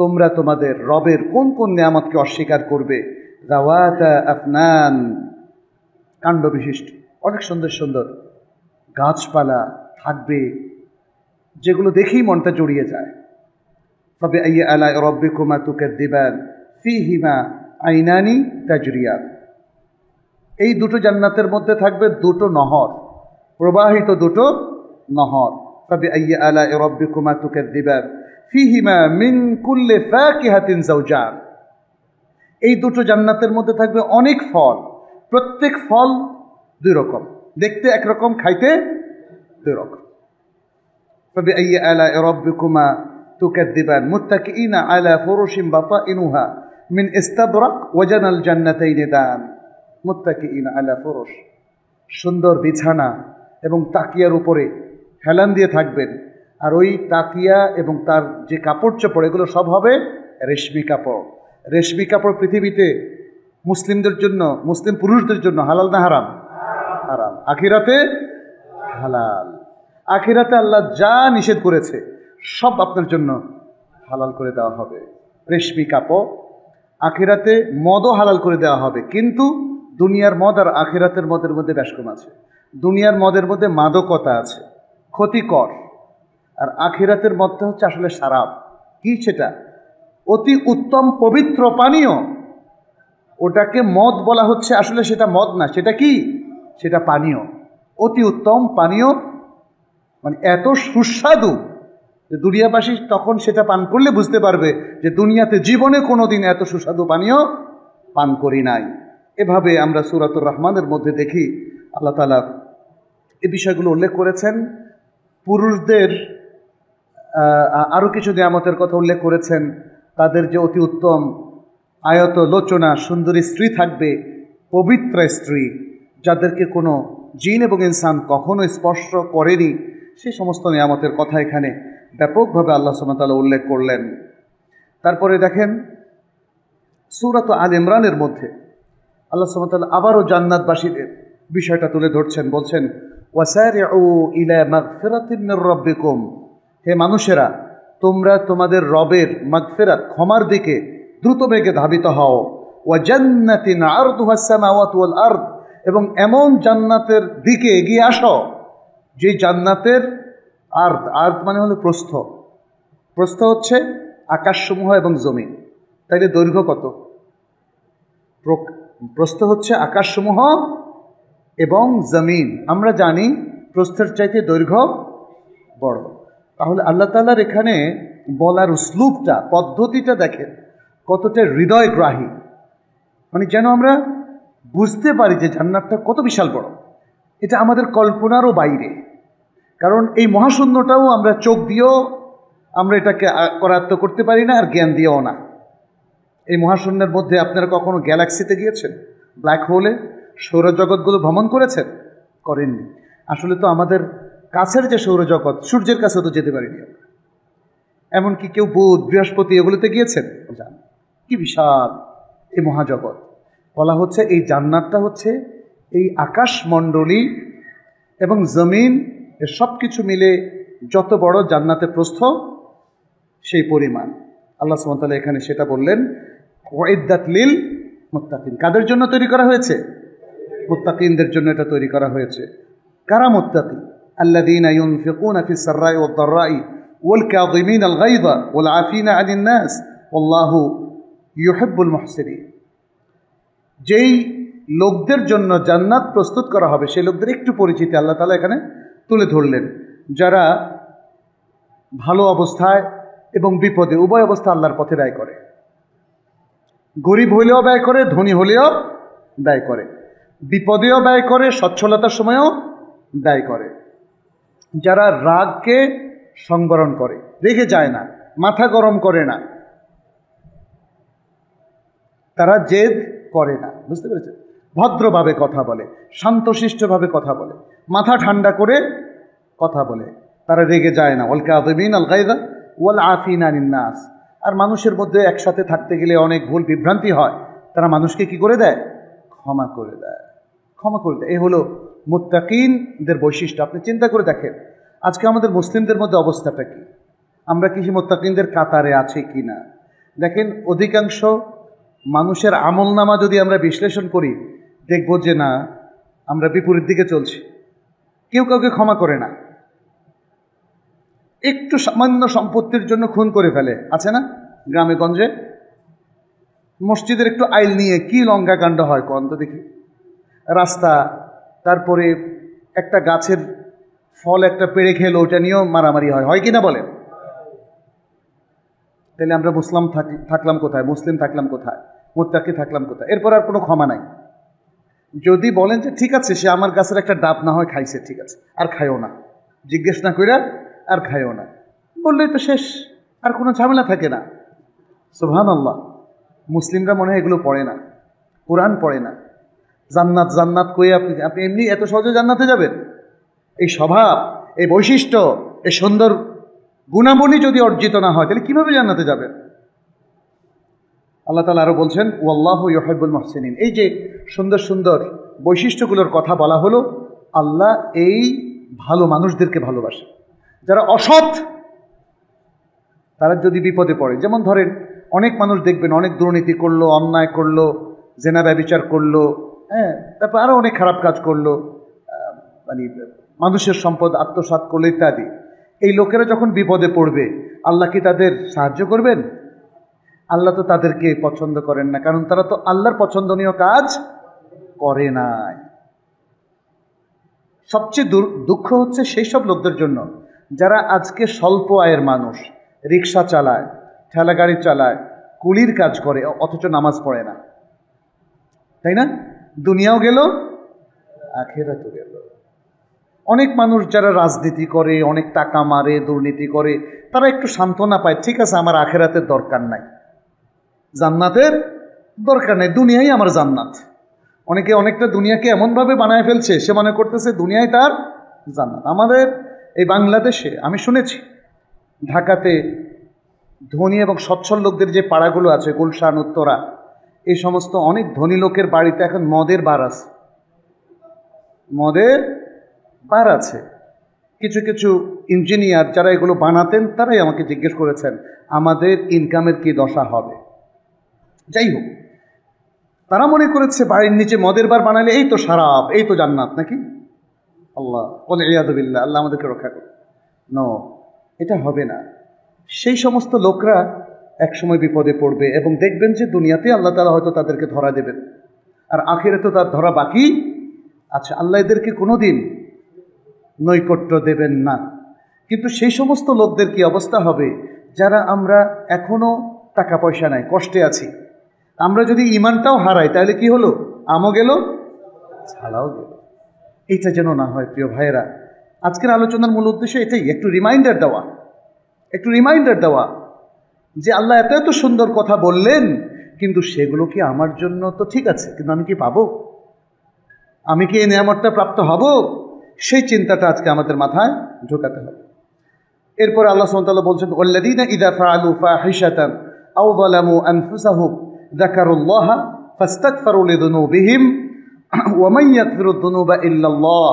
তোমরা তোমাদের রবের কোন কোন নিয়ামতকে অস্বীকার করবে রাওয়াতা আফনান কাণ্ড বিশিষ্ট অনেক সুন্দর সুন্দর গাছপালা থাকবে যেগুলো দেখেই মনটা জড়িয়ে যায় তবে আইয়া আলা রব্বে কুমা তুকে দেবান ফি হিমা আইনানি তাজরিয়ান এই দুটো জান্নাতের মধ্যে থাকবে দুটো নহর প্রবাহিত দুটো নহর তবে আইয়া আলা রব্বে কুমা তুকে দেবান ফি হিমা মিন কুল্লে হাতিন জৌজান এই দুটো জান্নাতের মধ্যে থাকবে অনেক ফল প্রত্যেক ফল দুই রকম দেখতে একরকম খাইতে দুই রকম فبأي آلاء ربكما تكذبان متكئين على فرش بطائنها من استبرق وجنى الجنتين دان متكئين على فرش সুন্দর বিছানা এবং তাকিয়ার উপরে হেলান দিয়ে থাকবেন আর ওই তাকিয়া এবং তার যে কাপড় চোপড় এগুলো সব হবে রেশমি কাপড় রেশমি কাপড় পৃথিবীতে মুসলিমদের জন্য মুসলিম পুরুষদের জন্য হালাল না হারাম হারাম আখিরাতে হালাল আখিরাতে আল্লাহ যা নিষেধ করেছে সব আপনার জন্য হালাল করে দেওয়া হবে রেশমি কাপড় আখিরাতে মদও হালাল করে দেওয়া হবে কিন্তু দুনিয়ার মদ আর আখিরাতের মদের মধ্যে ব্যাসকম আছে দুনিয়ার মদের মধ্যে মাদকতা আছে ক্ষতিকর আর আখিরাতের মধ্যে হচ্ছে আসলে সারাপ কি সেটা অতি উত্তম পবিত্র পানীয় ওটাকে মদ বলা হচ্ছে আসলে সেটা মদ না সেটা কি সেটা পানীয় অতি উত্তম পানীয় মানে এত সুস্বাদু যে দুনিয়াবাসী তখন সেটা পান করলে বুঝতে পারবে যে দুনিয়াতে জীবনে কোনো দিন এত সুস্বাদু পানীয় পান করি নাই এভাবে আমরা সুরাতুর রহমানের মধ্যে দেখি আল্লাহ তালা এ বিষয়গুলো উল্লেখ করেছেন পুরুষদের আরও কিছু নিয়ামতের কথা উল্লেখ করেছেন তাদের যে অতি উত্তম আয়ত লোচনা সুন্দরী স্ত্রী থাকবে পবিত্র স্ত্রী যাদেরকে কোনো জিন এবং ইনসান কখনো স্পর্শ করেনি সেই সমস্ত নিয়ামতের কথা এখানে ব্যাপকভাবে আল্লাহ সুমতাল উল্লেখ করলেন তারপরে দেখেন সুরাত আল ইমরানের মধ্যে আল্লাহ সুমতাল আবারও জান্নাতবাসীদের বিষয়টা তুলে ধরছেন বলছেন রব্বিকুম হে মানুষেরা তোমরা তোমাদের রবের মাগফেরাত ক্ষমার দিকে দ্রুত বেগে ধাবিত হও ওয়া আর্দ এবং এমন জান্নাতের দিকে এগিয়ে আসো যেই জান্নাতের আর্থ আর্থ মানে হলো প্রস্থ প্রস্থ হচ্ছে আকাশসমূহ এবং জমিন তাইলে দৈর্ঘ্য কত প্রস্থ হচ্ছে আকাশসমূহ এবং জমিন আমরা জানি প্রস্থের চাইতে দৈর্ঘ্য বড় তাহলে আল্লাহ তালার এখানে বলার স্লুপটা পদ্ধতিটা দেখেন কতটা হৃদয়গ্রাহী মানে যেন আমরা বুঝতে পারি যে জান্নাতটা কত বিশাল বড় এটা আমাদের কল্পনারও বাইরে কারণ এই মহাশূন্যটাও আমরা চোখ দিয়েও আমরা এটাকে করায়ত্ত করতে পারি না আর জ্ঞান দিয়েও না এই মহাশূন্যের মধ্যে আপনারা কখনো গ্যালাক্সিতে গিয়েছেন ব্ল্যাক হোলে সৌরজগৎগুলো ভ্রমণ করেছেন করেননি আসলে তো আমাদের কাছের যে সৌরজগৎ সূর্যের কাছে তো যেতে পারিনি এমনকি কেউ বুধ বৃহস্পতি এগুলোতে গিয়েছেন জান কি বিশাল এই মহাজগৎ বলা হচ্ছে এই জান্নাতটা হচ্ছে এই আকাশমণ্ডলী এবং জমিন এর সব কিছু মিলে যত বড় জান্নাতে প্রস্থ সেই পরিমাণ আল্লাহ সুমতাল্লাহ এখানে সেটা বললেন ওয়েদাত লিল মোত্তাকিন কাদের জন্য তৈরি করা হয়েছে মোত্তাকিনদের জন্য এটা তৈরি করা হয়েছে কারা মোত্তাকি الذين ينفقون في السراء والضراء والكاظمين الغيظ والعافين عن নাস والله يحب المحسنين যেই লোকদের জন্য জান্নাত প্রস্তুত করা হবে সেই লোকদের একটু পরিচিতি আল্লাহ তালা এখানে তুলে ধরলেন যারা ভালো অবস্থায় এবং বিপদে উভয় অবস্থা আল্লাহর পথে ব্যয় করে গরিব হলেও ব্যয় করে ধনী হলেও ব্যয় করে বিপদেও ব্যয় করে সচ্ছলতার সময়ও ব্যয় করে যারা রাগকে সংবরণ করে রেগে যায় না মাথা গরম করে না তারা জেদ করে না বুঝতে পেরেছেন ভদ্রভাবে কথা বলে শান্তশিষ্টভাবে কথা বলে মাথা ঠান্ডা করে কথা বলে তারা রেগে যায় না ওয়াল আদমিন আল কায়দা ওয়াল আফিন নাস আর মানুষের মধ্যে একসাথে থাকতে গেলে অনেক ভুল বিভ্রান্তি হয় তারা মানুষকে কি করে দেয় ক্ষমা করে দেয় ক্ষমা করে দেয় এ হলো মোত্তাকিনদের বৈশিষ্ট্য আপনি চিন্তা করে দেখেন আজকে আমাদের মুসলিমদের মধ্যে অবস্থাটা কি আমরা কি মোত্তাকিনদের কাতারে আছে কি না দেখেন অধিকাংশ মানুষের আমলনামা যদি আমরা বিশ্লেষণ করি দেখব যে না আমরা বিপরীত দিকে চলছি কেউ কাউকে ক্ষমা করে না একটু সামান্য সম্পত্তির জন্য খুন করে ফেলে আছে না গ্রামে গঞ্জে মসজিদের একটু আইল নিয়ে কি কাণ্ড হয় তো দেখি রাস্তা তারপরে একটা গাছের ফল একটা পেড়ে খেলো ওটা নিয়েও মারামারি হয় হয় কি না বলেন তাহলে আমরা মুসলাম থাকলাম কোথায় মুসলিম থাকলাম কোথায় মোত্তাকি থাকলাম কোথায় এরপর আর কোনো ক্ষমা নাই যদি বলেন যে ঠিক আছে সে আমার গাছের একটা ডাব না হয় খাইছে ঠিক আছে আর খায়ও না জিজ্ঞেস না কইরা আর খায়ও না বললেই তো শেষ আর কোনো ঝামেলা থাকে না সোহান আল্লাহ মুসলিমরা মনে হয় এগুলো পড়ে না কোরআন পড়ে না জান্নাত জান্নাত কয়ে আপনি আপনি এমনি এত সহজে জান্নাতে যাবেন এই স্বভাব এই বৈশিষ্ট্য এই সুন্দর গুণাবলী যদি অর্জিত না হয় তাহলে কীভাবে জান্নাতে যাবেন আল্লাহ তালা আরও বলছেন ওয়াল্লাহ ইহাইবুল মহসিনিন এই যে সুন্দর সুন্দর বৈশিষ্ট্যগুলোর কথা বলা হলো আল্লাহ এই ভালো মানুষদেরকে ভালোবাসে যারা অসৎ তারা যদি বিপদে পড়ে যেমন ধরেন অনেক মানুষ দেখবেন অনেক দুর্নীতি করলো অন্যায় করলো জেনা ব্যবিচার করলো হ্যাঁ তারপর আরও অনেক খারাপ কাজ করলো মানে মানুষের সম্পদ আত্মসাত করলো ইত্যাদি এই লোকেরা যখন বিপদে পড়বে আল্লাহ কি তাদের সাহায্য করবেন আল্লাহ তো তাদেরকে পছন্দ করেন না কারণ তারা তো আল্লাহর পছন্দনীয় কাজ করে নাই সবচেয়ে দুঃখ হচ্ছে সেই সব লোকদের জন্য যারা আজকে স্বল্প আয়ের মানুষ রিক্সা চালায় ঠেলা গাড়ি চালায় কুলির কাজ করে অথচ নামাজ পড়ে না তাই না দুনিয়াও গেল আখেরাতও গেল অনেক মানুষ যারা রাজনীতি করে অনেক টাকা মারে দুর্নীতি করে তারা একটু সান্ত্বনা পায় ঠিক আছে আমার আখেরাতের দরকার নাই জান্নাতের দরকার নেই দুনিয়াই আমার জান্নাত অনেকে অনেকটা দুনিয়াকে এমনভাবে বানায় ফেলছে সে মনে করতেছে দুনিয়াই তার জান্নাত আমাদের এই বাংলাদেশে আমি শুনেছি ঢাকাতে ধনী এবং সচ্ছল লোকদের যে পাড়াগুলো আছে গুলশান উত্তরা এই সমস্ত অনেক ধনী লোকের বাড়িতে এখন মদের বার আছে মদের বার আছে কিছু কিছু ইঞ্জিনিয়ার যারা এগুলো বানাতেন তারাই আমাকে জিজ্ঞেস করেছেন আমাদের ইনকামের কি দশা হবে যাই হোক তারা মনে করেছে বাড়ির নিচে মদের বার বানালে এই তো সারাপ এই তো জান্নাত নাকি আল্লাহ বলে ইয়াদবিল্লা আল্লাহ আমাদেরকে রক্ষা করো ন এটা হবে না সেই সমস্ত লোকরা একসময় বিপদে পড়বে এবং দেখবেন যে দুনিয়াতে আল্লাহ তালা হয়তো তাদেরকে ধরা দেবেন আর আখেরে তো তার ধরা বাকি আচ্ছা আল্লাহ এদেরকে কোনো দিন নৈকট্য দেবেন না কিন্তু সেই সমস্ত লোকদের কি অবস্থা হবে যারা আমরা এখনও টাকা পয়সা নাই কষ্টে আছি আমরা যদি ইমানটাও হারাই তাহলে কি হলো আমও গেল ছাড়াও গেল এটা যেন না হয় প্রিয় ভাইয়েরা আজকের আলোচনার মূল উদ্দেশ্য এটাই একটু রিমাইন্ডার দেওয়া একটু রিমাইন্ডার দেওয়া যে আল্লাহ এত এত সুন্দর কথা বললেন কিন্তু সেগুলো কি আমার জন্য তো ঠিক আছে কিন্তু আমি কি পাবো আমি কি এই নিয়ামতটা প্রাপ্ত হব সেই চিন্তাটা আজকে আমাদের মাথায় ঢোকাতে হবে এরপরে আল্লাহ সাল্লাহ বলছেন ওল্লাদিনা আলু ফা হিসাতান আউ বলামু আনফুসাহুক ذكروا الله فاستغفروا لذنوبهم [clears throat] ومن يغفر الذنوب إلا الله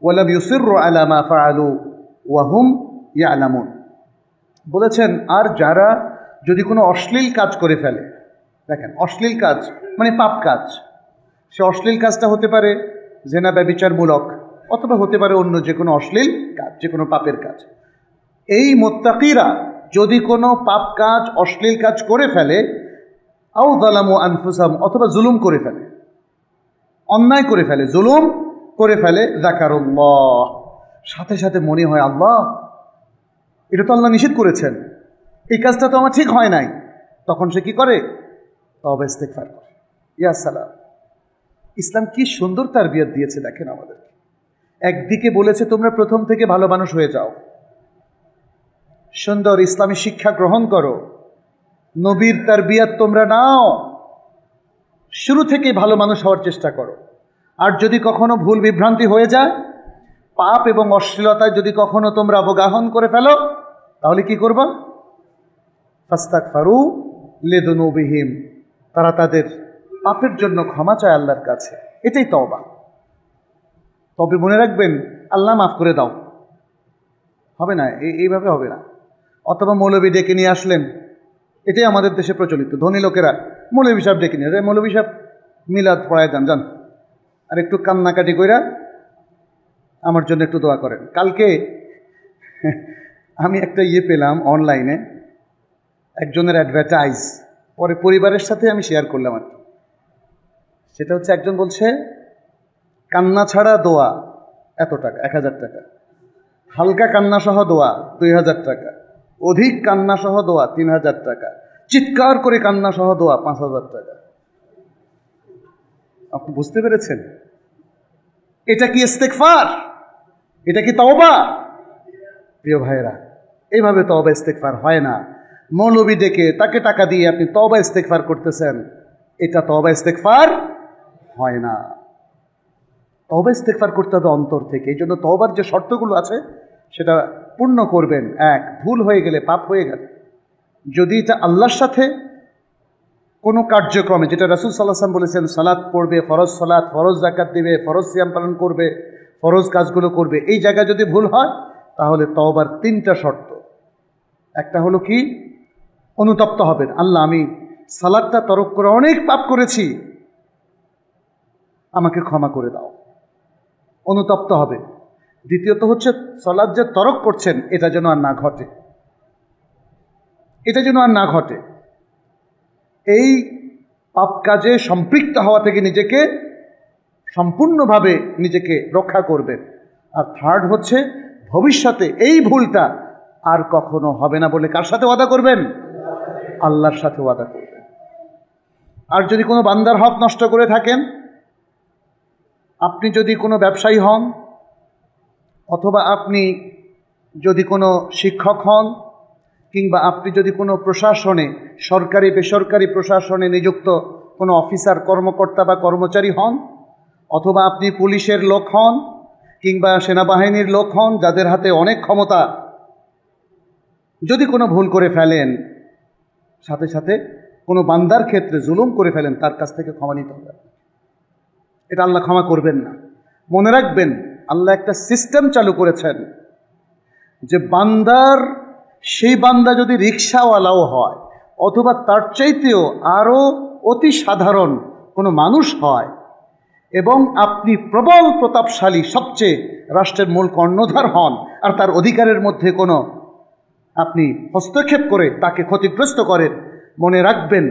ولم يصروا على ما فعلوا وهم يعلمون বলেছেন আর যারা যদি কোনো অশ্লীল কাজ করে ফেলে দেখেন অশ্লীল কাজ মানে পাপ কাজ সে অশ্লীল কাজটা হতে পারে জেনা ব্যবিচারমূলক অথবা হতে পারে অন্য যে কোনো অশ্লীল কাজ যে কোনো পাপের কাজ এই মোত্তাকিরা যদি কোনো পাপ কাজ অশ্লীল কাজ করে ফেলে আনফুসাম অথবা জুলুম করে ফেলে অন্যায় করে ফেলে জুলুম করে ফেলে দেখার সাথে সাথে মনে হয় আল্লাহ এটা তো আল্লাহ নিষেধ করেছেন এই কাজটা তো আমার ঠিক হয় নাই তখন সে কি করে তবে ইস্তেকফার করে ইয়াসালাম ইসলাম কি সুন্দর তার বিয়ার দিয়েছে দেখেন আমাদের একদিকে বলেছে তোমরা প্রথম থেকে ভালো মানুষ হয়ে যাও সুন্দর ইসলামী শিক্ষা গ্রহণ করো নবীর তারবিয়াত তোমরা নাও শুরু থেকে ভালো মানুষ হওয়ার চেষ্টা করো আর যদি কখনো ভুল বিভ্রান্তি হয়ে যায় পাপ এবং অশ্লীলতায় যদি কখনো তোমরা অবগাহন করে ফেলো তাহলে কি করবা ফাস্তাক ফারু লেদনবিহীন তারা তাদের পাপের জন্য ক্ষমা চায় আল্লাহর কাছে এটাই তওবা তবে মনে রাখবেন আল্লাহ মাফ করে দাও হবে না এইভাবে হবে না অথবা মৌলবী ডেকে নিয়ে আসলেন এটাই আমাদের দেশে প্রচলিত ধনী লোকেরা মৌলবী সাহেব ডেকে নিয়ে মৌলবী সাহেব মিলাদ পড়ায় দেন যান আর একটু কান্নাকাটি কইরা আমার জন্য একটু দোয়া করেন কালকে আমি একটা ইয়ে পেলাম অনলাইনে একজনের অ্যাডভার্টাইজ পরে পরিবারের সাথে আমি শেয়ার করলাম আর সেটা হচ্ছে একজন বলছে কান্না ছাড়া দোয়া এত টাকা এক হাজার টাকা হালকা কান্না সহ দোয়া দুই হাজার টাকা অধিক কান্না সহ দোয়া তিন হাজার টাকা চিৎকার করে কান্না সহ দোয়া পাঁচ হাজার টাকা আপনি বুঝতে পেরেছেন এটা কি ইস্তেকফার এটা কি তওবা প্রিয় ভাইরা এইভাবে তওবা ইস্তেকফার হয় না মৌলবি ডেকে তাকে টাকা দিয়ে আপনি তওবা ইস্তেকফার করতেছেন এটা তওবা ইস্তেকফার হয় না তওবা ইস্তেকফার করতে হবে অন্তর থেকে এই জন্য তওবার যে শর্তগুলো আছে সেটা পূর্ণ করবেন এক ভুল হয়ে গেলে পাপ হয়ে গেলে যদি এটা আল্লাহর সাথে কোনো কার্যক্রমে যেটা রাসুল সাল্লাহাম বলেছেন সালাদ পড়বে ফরজ সালাদ ফরজ জাকাত দেবে ফরজ শ্যাম পালন করবে ফরজ কাজগুলো করবে এই জায়গায় যদি ভুল হয় তাহলে তওবার তিনটা শর্ত একটা হলো কি অনুতপ্ত হবেন আল্লাহ আমি সালাদটা তরক করে অনেক পাপ করেছি আমাকে ক্ষমা করে দাও অনুতপ্ত হবে দ্বিতীয়ত হচ্ছে সলাদ যে তরক করছেন এটা যেন আর না ঘটে এটা যেন আর না ঘটে এই পাপ কাজে সম্পৃক্ত হওয়া থেকে নিজেকে সম্পূর্ণভাবে নিজেকে রক্ষা করবেন আর থার্ড হচ্ছে ভবিষ্যতে এই ভুলটা আর কখনো হবে না বলে কার সাথে ওয়াদা করবেন আল্লাহর সাথে ওয়াদা করবেন আর যদি কোনো বান্দার হক নষ্ট করে থাকেন আপনি যদি কোনো ব্যবসায়ী হন অথবা আপনি যদি কোনো শিক্ষক হন কিংবা আপনি যদি কোনো প্রশাসনে সরকারি বেসরকারি প্রশাসনে নিযুক্ত কোনো অফিসার কর্মকর্তা বা কর্মচারী হন অথবা আপনি পুলিশের লোক হন কিংবা সেনাবাহিনীর লোক হন যাদের হাতে অনেক ক্ষমতা যদি কোনো ভুল করে ফেলেন সাথে সাথে কোনো বান্দার ক্ষেত্রে জুলুম করে ফেলেন তার কাছ থেকে ক্ষমা নিতে হবে এটা আল্লাহ ক্ষমা করবেন না মনে রাখবেন আল্লাহ একটা সিস্টেম চালু করেছেন যে বান্দার সেই বান্দা যদি রিক্সাওয়ালাও হয় অথবা তার চাইতেও আরও অতি সাধারণ কোনো মানুষ হয় এবং আপনি প্রবল প্রতাপশালী সবচেয়ে রাষ্ট্রের মূল কর্ণধার হন আর তার অধিকারের মধ্যে কোনো আপনি হস্তক্ষেপ করে তাকে ক্ষতিগ্রস্ত করেন মনে রাখবেন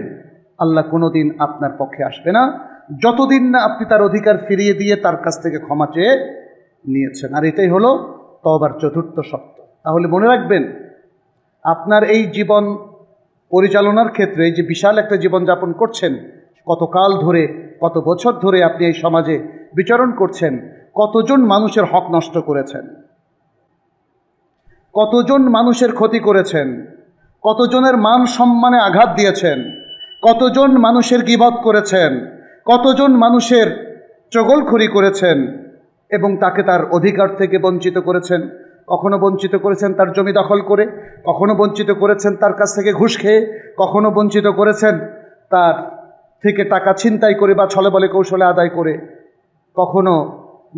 আল্লাহ কোনো দিন আপনার পক্ষে আসবে না যতদিন না আপনি তার অধিকার ফিরিয়ে দিয়ে তার কাছ থেকে ক্ষমা চেয়ে নিয়েছেন আর এটাই হলো তবার চতুর্থ সত্য তাহলে মনে রাখবেন আপনার এই জীবন পরিচালনার ক্ষেত্রে যে বিশাল একটা জীবনযাপন করছেন কত কাল ধরে কত বছর ধরে আপনি এই সমাজে বিচরণ করছেন কতজন মানুষের হক নষ্ট করেছেন কতজন মানুষের ক্ষতি করেছেন কতজনের মান সম্মানে আঘাত দিয়েছেন কতজন মানুষের গিবত করেছেন কতজন মানুষের চগলখড়ি করেছেন এবং তাকে তার অধিকার থেকে বঞ্চিত করেছেন কখনো বঞ্চিত করেছেন তার জমি দখল করে কখনো বঞ্চিত করেছেন তার কাছ থেকে ঘুষ খেয়ে কখনো বঞ্চিত করেছেন তার থেকে টাকা ছিনতাই করে বা ছলে বলে কৌশলে আদায় করে কখনো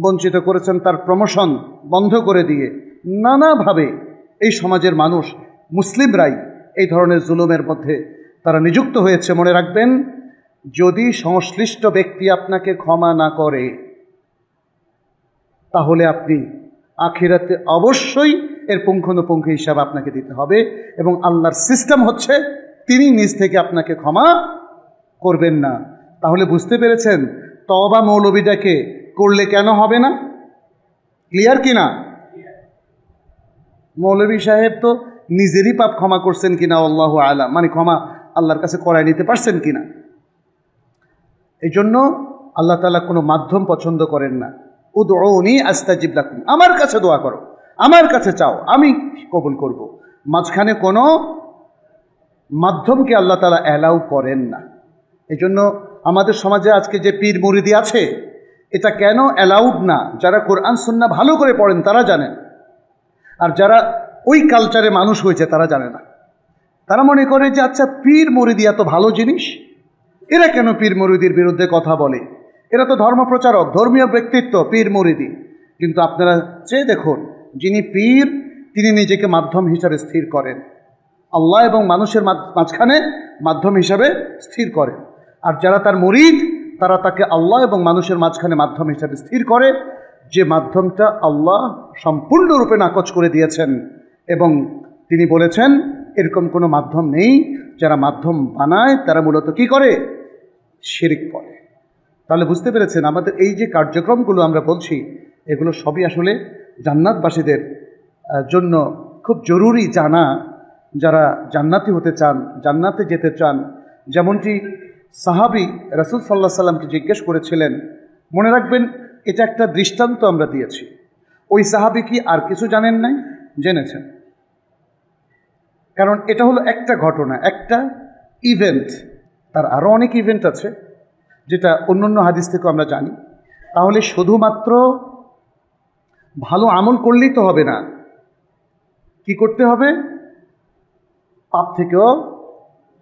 বঞ্চিত করেছেন তার প্রমোশন বন্ধ করে দিয়ে নানাভাবে এই সমাজের মানুষ মুসলিমরাই এই ধরনের জুলুমের মধ্যে তারা নিযুক্ত হয়েছে মনে রাখবেন যদি সংশ্লিষ্ট ব্যক্তি আপনাকে ক্ষমা না করে তাহলে আপনি আখিরাতে অবশ্যই এর পুঙ্খানুপুঙ্খ হিসাব আপনাকে দিতে হবে এবং আল্লাহর সিস্টেম হচ্ছে তিনি নিজ থেকে আপনাকে ক্ষমা করবেন না তাহলে বুঝতে পেরেছেন তবা মৌলবিটাকে করলে কেন হবে না ক্লিয়ার কি না মৌলবী সাহেব তো নিজেরই পাপ ক্ষমা করছেন কিনা আল্লাহ আলা মানে ক্ষমা আল্লাহর কাছে করায় নিতে পারছেন কিনা এই জন্য আল্লাহ তালা কোনো মাধ্যম পছন্দ করেন না উদৌনি আস্তা জিবলাকুম আমার কাছে দোয়া করো আমার কাছে চাও আমি কবুল করব। মাঝখানে কোনো মাধ্যমকে আল্লাহ তালা অ্যালাউ করেন না এজন্য আমাদের সমাজে আজকে যে পীর মুরিদি আছে এটা কেন অ্যালাউড না যারা কোরআন সন্না ভালো করে পড়েন তারা জানেন আর যারা ওই কালচারে মানুষ হয়েছে তারা জানে না তারা মনে করে যে আচ্ছা পীর মুরিদি এত ভালো জিনিস এরা কেন পীর মুরিদির বিরুদ্ধে কথা বলে এরা তো ধর্ম প্রচারক ধর্মীয় ব্যক্তিত্ব পীর মুরিদি কিন্তু আপনারা চেয়ে দেখুন যিনি পীর তিনি নিজেকে মাধ্যম হিসাবে স্থির করেন আল্লাহ এবং মানুষের মাঝখানে মাধ্যম হিসাবে স্থির করেন আর যারা তার মুরিদ তারা তাকে আল্লাহ এবং মানুষের মাঝখানে মাধ্যম হিসাবে স্থির করে যে মাধ্যমটা আল্লাহ সম্পূর্ণরূপে নাকচ করে দিয়েছেন এবং তিনি বলেছেন এরকম কোনো মাধ্যম নেই যারা মাধ্যম বানায় তারা মূলত কি করে শিরিক করে তাহলে বুঝতে পেরেছেন আমাদের এই যে কার্যক্রমগুলো আমরা বলছি এগুলো সবই আসলে জান্নাতবাসীদের জন্য খুব জরুরি জানা যারা জান্নাতি হতে চান জান্নাতে যেতে চান যেমনটি সাহাবি রাসুল সাল্লাহ সাল্লামকে জিজ্ঞেস করেছিলেন মনে রাখবেন এটা একটা দৃষ্টান্ত আমরা দিয়েছি ওই সাহাবি কি আর কিছু জানেন নাই জেনেছেন কারণ এটা হলো একটা ঘটনা একটা ইভেন্ট তার আরও অনেক ইভেন্ট আছে যেটা অন্য অন্য হাদিস থেকেও আমরা জানি তাহলে শুধুমাত্র ভালো আমল করলেই তো হবে না কি করতে হবে পাপ থেকেও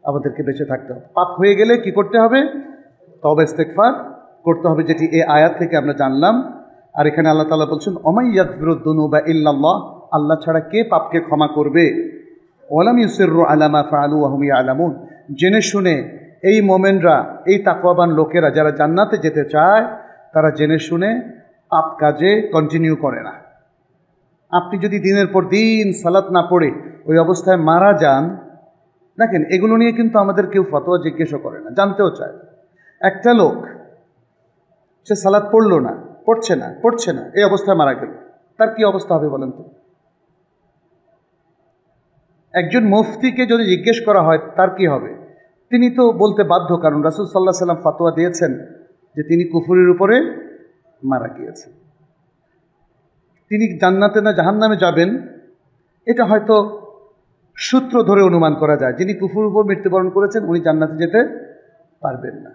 আমাদেরকে বেঁচে থাকতে হবে পাপ হয়ে গেলে কি করতে হবে তবে ইস্তেকফার করতে হবে যেটি এই আয়াত থেকে আমরা জানলাম আর এখানে আল্লাহ তালা বলছেন অমাইয়াদুনু বা ইল্লাল্লাহ আল্লাহ ছাড়া কে পাপকে ক্ষমা করবে ওয়ালাম ইউসের আলামা ফালু আহমিয়া আলামুন জেনে শুনে এই মোমেনরা এই তাকোয়াবান লোকেরা যারা জান্নাতে যেতে চায় তারা জেনে শুনে আপ কাজে কন্টিনিউ করে না আপনি যদি দিনের পর দিন সালাত না পড়ে ওই অবস্থায় মারা যান দেখেন এগুলো নিয়ে কিন্তু আমাদের কেউ ফতোয়া জিজ্ঞেসও করে না জানতেও চায় একটা লোক সে সালাদ পড়লো না পড়ছে না পড়ছে না এই অবস্থায় মারা গেল তার কি অবস্থা হবে বলেন তো একজন মুফতিকে যদি জিজ্ঞেস করা হয় তার কি হবে তিনি তো বলতে বাধ্য কারণ রাসুল সাল্লাহ সাল্লাম ফাতোয়া দিয়েছেন যে তিনি কুফুরের উপরে মারা গিয়েছেন তিনি জান্নাতে না জাহান নামে যাবেন এটা হয়তো সূত্র ধরে অনুমান করা যায় যিনি কুফুর উপর মৃত্যুবরণ করেছেন উনি জান্নাতে যেতে পারবেন না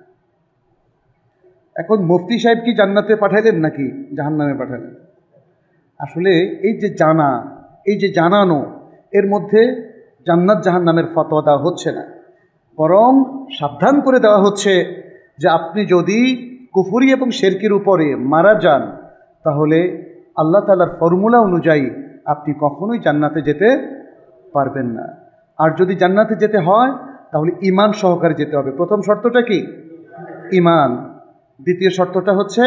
এখন মুফতি সাহেব কি জান্নাতে পাঠাইলেন নাকি জাহান নামে পাঠালেন আসলে এই যে জানা এই যে জানানো এর মধ্যে জান্নাত জাহান নামের ফতোয়া দেওয়া হচ্ছে না বরং সাবধান করে দেওয়া হচ্ছে যে আপনি যদি কুফুরি এবং শেরকির উপরে মারা যান তাহলে আল্লাহ তালার ফর্মুলা অনুযায়ী আপনি কখনোই জান্নাতে যেতে পারবেন না আর যদি জান্নাতে যেতে হয় তাহলে ইমান সহকারে যেতে হবে প্রথম শর্তটা কি ইমান দ্বিতীয় শর্তটা হচ্ছে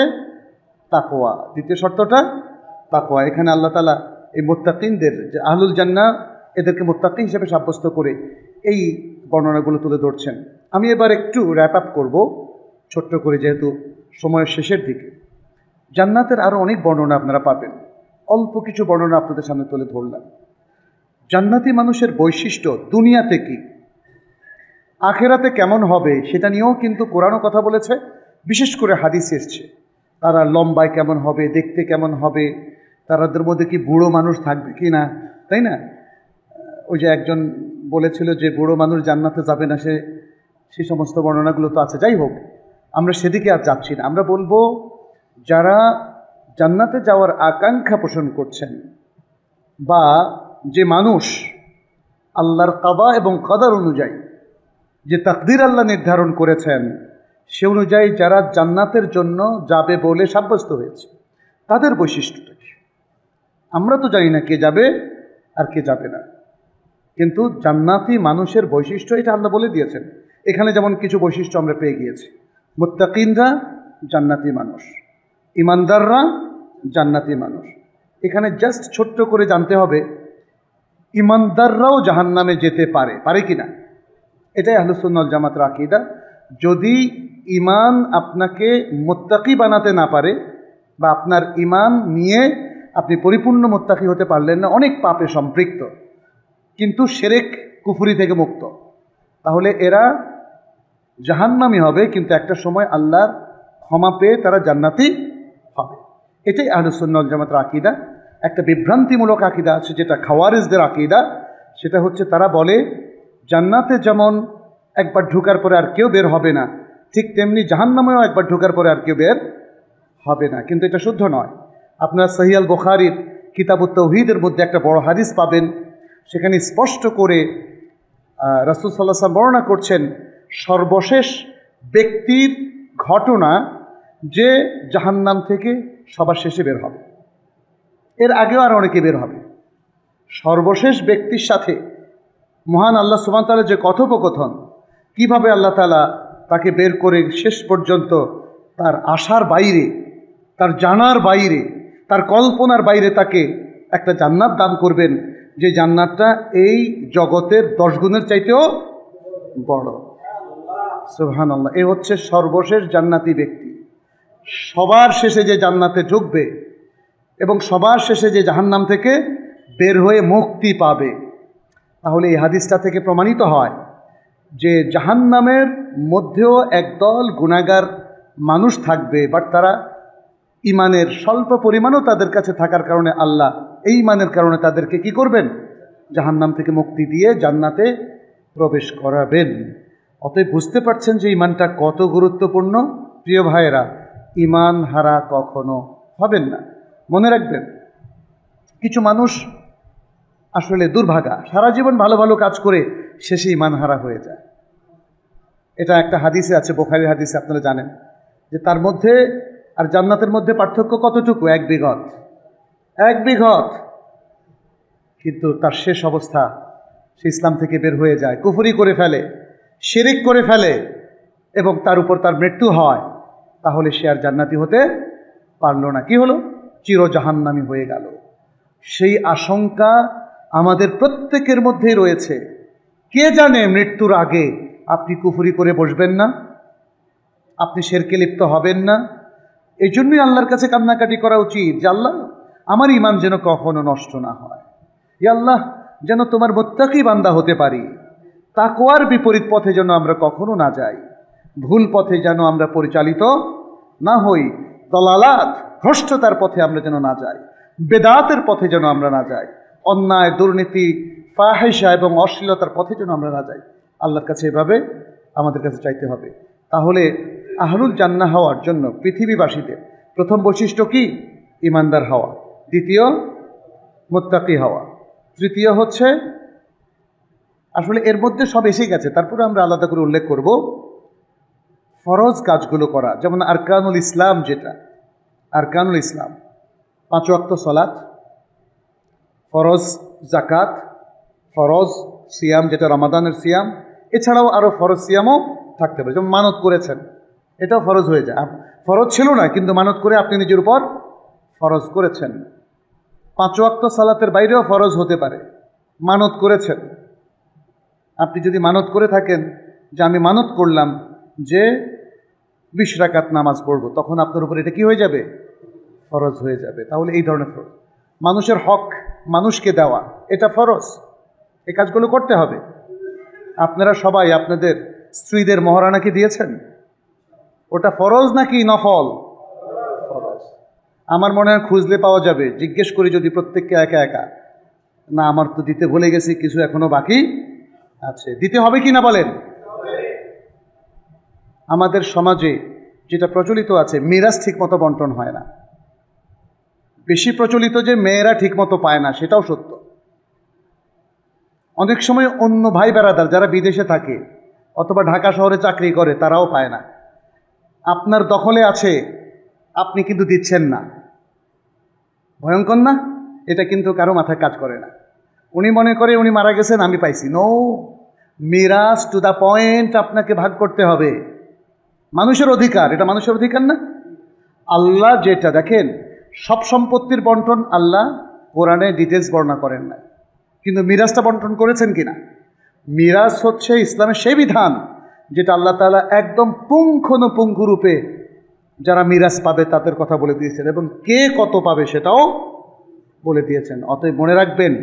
তাকোয়া দ্বিতীয় শর্তটা তাকোয়া এখানে আল্লাহ তালা এই মোত্তাকিনদের যে আহলুল জান্না এদেরকে মোত্তাকি হিসেবে সাব্যস্ত করে এই বর্ণনাগুলো তুলে ধরছেন আমি এবার একটু র্যাপ আপ করব ছোট্ট করে যেহেতু সময়ের শেষের দিকে জান্নাতের আরও অনেক বর্ণনা আপনারা পাবেন অল্প কিছু বর্ণনা আপনাদের সামনে তুলে ধরলাম জান্নাতি মানুষের বৈশিষ্ট্য দুনিয়াতে কি আখেরাতে কেমন হবে সেটা নিয়েও কিন্তু কোরআনও কথা বলেছে বিশেষ করে হাদিস এসছে তারা লম্বায় কেমন হবে দেখতে কেমন হবে তারাদের মধ্যে কি বুড়ো মানুষ থাকবে কি না তাই না ওই যে একজন বলেছিল যে বুড়ো মানুষ জান্নাতে যাবে না সে সে সমস্ত বর্ণনাগুলো তো আছে যাই হোক আমরা সেদিকে আর যাচ্ছি না আমরা বলবো যারা জান্নাতে যাওয়ার আকাঙ্ক্ষা পোষণ করছেন বা যে মানুষ আল্লাহর কাবা এবং কাদার অনুযায়ী যে তাকদির আল্লাহ নির্ধারণ করেছেন সে অনুযায়ী যারা জান্নাতের জন্য যাবে বলে সাব্যস্ত হয়েছে তাদের বৈশিষ্ট্যটা কি আমরা তো জানি না কে যাবে আর কে যাবে না কিন্তু জান্নাতি মানুষের বৈশিষ্ট্য এটা আল্লাহ বলে দিয়েছেন এখানে যেমন কিছু বৈশিষ্ট্য আমরা পেয়ে গিয়েছি মোত্তাকিনরা জান্নাতি মানুষ ইমানদাররা জান্নাতি মানুষ এখানে জাস্ট ছোট্ট করে জানতে হবে ইমানদাররাও জাহান নামে যেতে পারে পারে কি না এটাই আহলুসুল্নল জামাত রাকিদা যদি ইমান আপনাকে মোত্তাকি বানাতে না পারে বা আপনার ইমান নিয়ে আপনি পরিপূর্ণ মোত্তাকি হতে পারলেন না অনেক পাপে সম্পৃক্ত কিন্তু সেরেক কুফুরি থেকে মুক্ত তাহলে এরা জাহান্নামি হবে কিন্তু একটা সময় আল্লাহর ক্ষমা পেয়ে তারা জান্নাতি হবে এটাই আহলুসুল্নল জামাতের আকিদা একটা বিভ্রান্তিমূলক আকিদা আছে যেটা খাওয়ারিজদের আকিদা সেটা হচ্ছে তারা বলে জান্নাতে যেমন একবার ঢুকার পরে আর কেউ বের হবে না ঠিক তেমনি জাহান্নামেও একবার ঢুকার পরে আর কেউ বের হবে না কিন্তু এটা শুদ্ধ নয় আপনার সহিয়াল বোখারির কিতাবত্তহিদের তৌহিদের মধ্যে একটা বড় হাদিস পাবেন সেখানে স্পষ্ট করে রাসুল সাল্লাহ বর্ণনা করছেন সর্বশেষ ব্যক্তির ঘটনা যে জাহান্নাম থেকে সবার শেষে বের হবে এর আগেও আর অনেকে বের হবে সর্বশেষ ব্যক্তির সাথে মহান আল্লাহ সুমান তালা যে কথোপকথন কিভাবে আল্লাহ তালা তাকে বের করে শেষ পর্যন্ত তার আশার বাইরে তার জানার বাইরে তার কল্পনার বাইরে তাকে একটা জান্নাত দান করবেন যে জান্নাতটা এই জগতের দশ গুণের চাইতেও বড় সুহান আল্লাহ এ হচ্ছে সর্বশেষ জান্নাতি ব্যক্তি সবার শেষে যে জান্নাতে ঢুকবে এবং সবার শেষে যে জাহান্নাম থেকে বের হয়ে মুক্তি পাবে তাহলে এই হাদিসটা থেকে প্রমাণিত হয় যে জাহান্নামের মধ্যেও একদল গুণাগার মানুষ থাকবে বাট তারা ইমানের স্বল্প পরিমাণও তাদের কাছে থাকার কারণে আল্লাহ এই ইমানের কারণে তাদেরকে কি করবেন জাহান্নাম থেকে মুক্তি দিয়ে জান্নাতে প্রবেশ করাবেন অতএব বুঝতে পারছেন যে ইমানটা কত গুরুত্বপূর্ণ প্রিয় ভাইয়েরা ইমান হারা কখনো হবেন না মনে রাখবেন কিছু মানুষ আসলে দুর্ভাগা সারা জীবন ভালো ভালো কাজ করে শেষে ইমান হারা হয়ে যায় এটা একটা হাদিসে আছে বোখারির হাদিসে আপনারা জানেন যে তার মধ্যে আর জান্নাতের মধ্যে পার্থক্য কতটুকু এক বিঘত এক বিঘত কিন্তু তার শেষ অবস্থা সে ইসলাম থেকে বের হয়ে যায় কুফুরি করে ফেলে শিরিক করে ফেলে এবং তার উপর তার মৃত্যু হয় তাহলে সে আর জান্নাতি হতে পারল না কি হলো চিরজাহান্নামি হয়ে গেল সেই আশঙ্কা আমাদের প্রত্যেকের মধ্যেই রয়েছে কে জানে মৃত্যুর আগে আপনি কুফুরি করে বসবেন না আপনি শেরকে লিপ্ত হবেন না এই জন্যই আল্লাহর কাছে কান্নাকাটি করা উচিত যে আল্লাহ আমার ইমান যেন কখনো নষ্ট না হয় ই আল্লাহ যেন তোমার মোত্তাকি বান্দা হতে পারি তাকোয়ার বিপরীত পথে যেন আমরা কখনো না যাই ভুল পথে যেন আমরা পরিচালিত না হই দলালাত ভ্রষ্টতার পথে আমরা যেন না যাই বেদাতের পথে যেন আমরা না যাই অন্যায় দুর্নীতি ফাহেসা এবং অশ্লীলতার পথে যেন আমরা না যাই আল্লাহর কাছে এভাবে আমাদের কাছে চাইতে হবে তাহলে আহরুল জান্না হওয়ার জন্য পৃথিবীবাসীদের প্রথম বৈশিষ্ট্য কি ইমানদার হওয়া দ্বিতীয় মোত্তাকি হওয়া তৃতীয় হচ্ছে আসলে এর মধ্যে সব এসে গেছে তারপরে আমরা আলাদা করে উল্লেখ করব ফরজ কাজগুলো করা যেমন আরকানুল ইসলাম যেটা আরকানুল ইসলাম পাঁচ অক্ত সলাৎ ফরজ জাকাত ফরজ সিয়াম যেটা রমাদানের সিয়াম এছাড়াও আরও ফরজ সিয়ামও থাকতে পারে যেমন মানত করেছেন এটাও ফরজ হয়ে যায় ফরজ ছিল না কিন্তু মানত করে আপনি নিজের উপর ফরজ করেছেন পাঁচ ওয়াক্ত সালাতের বাইরেও ফরজ হতে পারে মানত করেছেন আপনি যদি মানত করে থাকেন যে আমি মানত করলাম যে বিশ রাকাত নামাজ পড়ব তখন আপনার উপর এটা কি হয়ে যাবে ফরজ হয়ে যাবে তাহলে এই ধরনের ফরজ মানুষের হক মানুষকে দেওয়া এটা ফরজ এ কাজগুলো করতে হবে আপনারা সবাই আপনাদের স্ত্রীদের মহারানাকে দিয়েছেন ওটা ফরজ নাকি নফল ফরজ আমার মনে হয় খুঁজলে পাওয়া যাবে জিজ্ঞেস করি যদি প্রত্যেককে একা একা না আমার তো দিতে ভুলে গেছি কিছু এখনো বাকি আছে দিতে হবে কি না বলেন আমাদের সমাজে যেটা প্রচলিত আছে মেয়েরাজ ঠিকমতো বন্টন হয় না বেশি প্রচলিত যে মেয়েরা ঠিকমতো পায় না সেটাও সত্য অনেক সময় অন্য ভাই বেড়াদার যারা বিদেশে থাকে অথবা ঢাকা শহরে চাকরি করে তারাও পায় না আপনার দখলে আছে আপনি কিন্তু দিচ্ছেন না ভয়ঙ্কর না এটা কিন্তু কারো মাথায় কাজ করে না উনি মনে করে উনি মারা গেছেন আমি পাইছি no Miraj to the point আপনাকে ভাগ করতে হবে মানুষের অধিকার এটা মানুষের অধিকার না আল্লাহ যেটা দেখেন সব সম্পত্তির বন্টন আল্লাহ কোরআনে ডিটেলস বর্ণনা করেন না কিন্তু মিরাজটা বন্টন করেছেন কিনা মিরাজ হচ্ছে ইসলামের সেই বিধান যেটা আল্লাহ তালা একদম পুঙ্খ রূপে যারা মিরাজ পাবে তাদের কথা বলে দিয়েছেন এবং কে কত পাবে সেটাও বলে দিয়েছেন অতএব মনে রাখবেন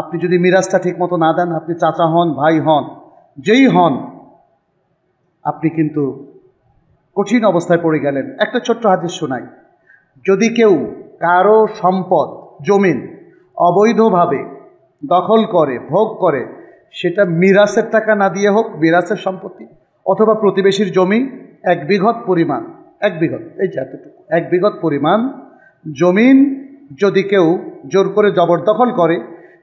আপনি যদি মিরাজটা ঠিক মতো না দেন আপনি চাচা হন ভাই হন যেই হন আপনি কিন্তু কঠিন অবস্থায় পড়ে গেলেন একটা ছোট্ট হাদিস শোনাই যদি কেউ কারো সম্পদ জমিন অবৈধভাবে দখল করে ভোগ করে সেটা মিরাসের টাকা না দিয়ে হোক মিরাসের সম্পত্তি অথবা প্রতিবেশীর জমি এক বিঘত পরিমাণ এক বিঘত এই যে এতটুকু এক বিঘত পরিমাণ জমিন যদি কেউ জোর করে জবরদখল করে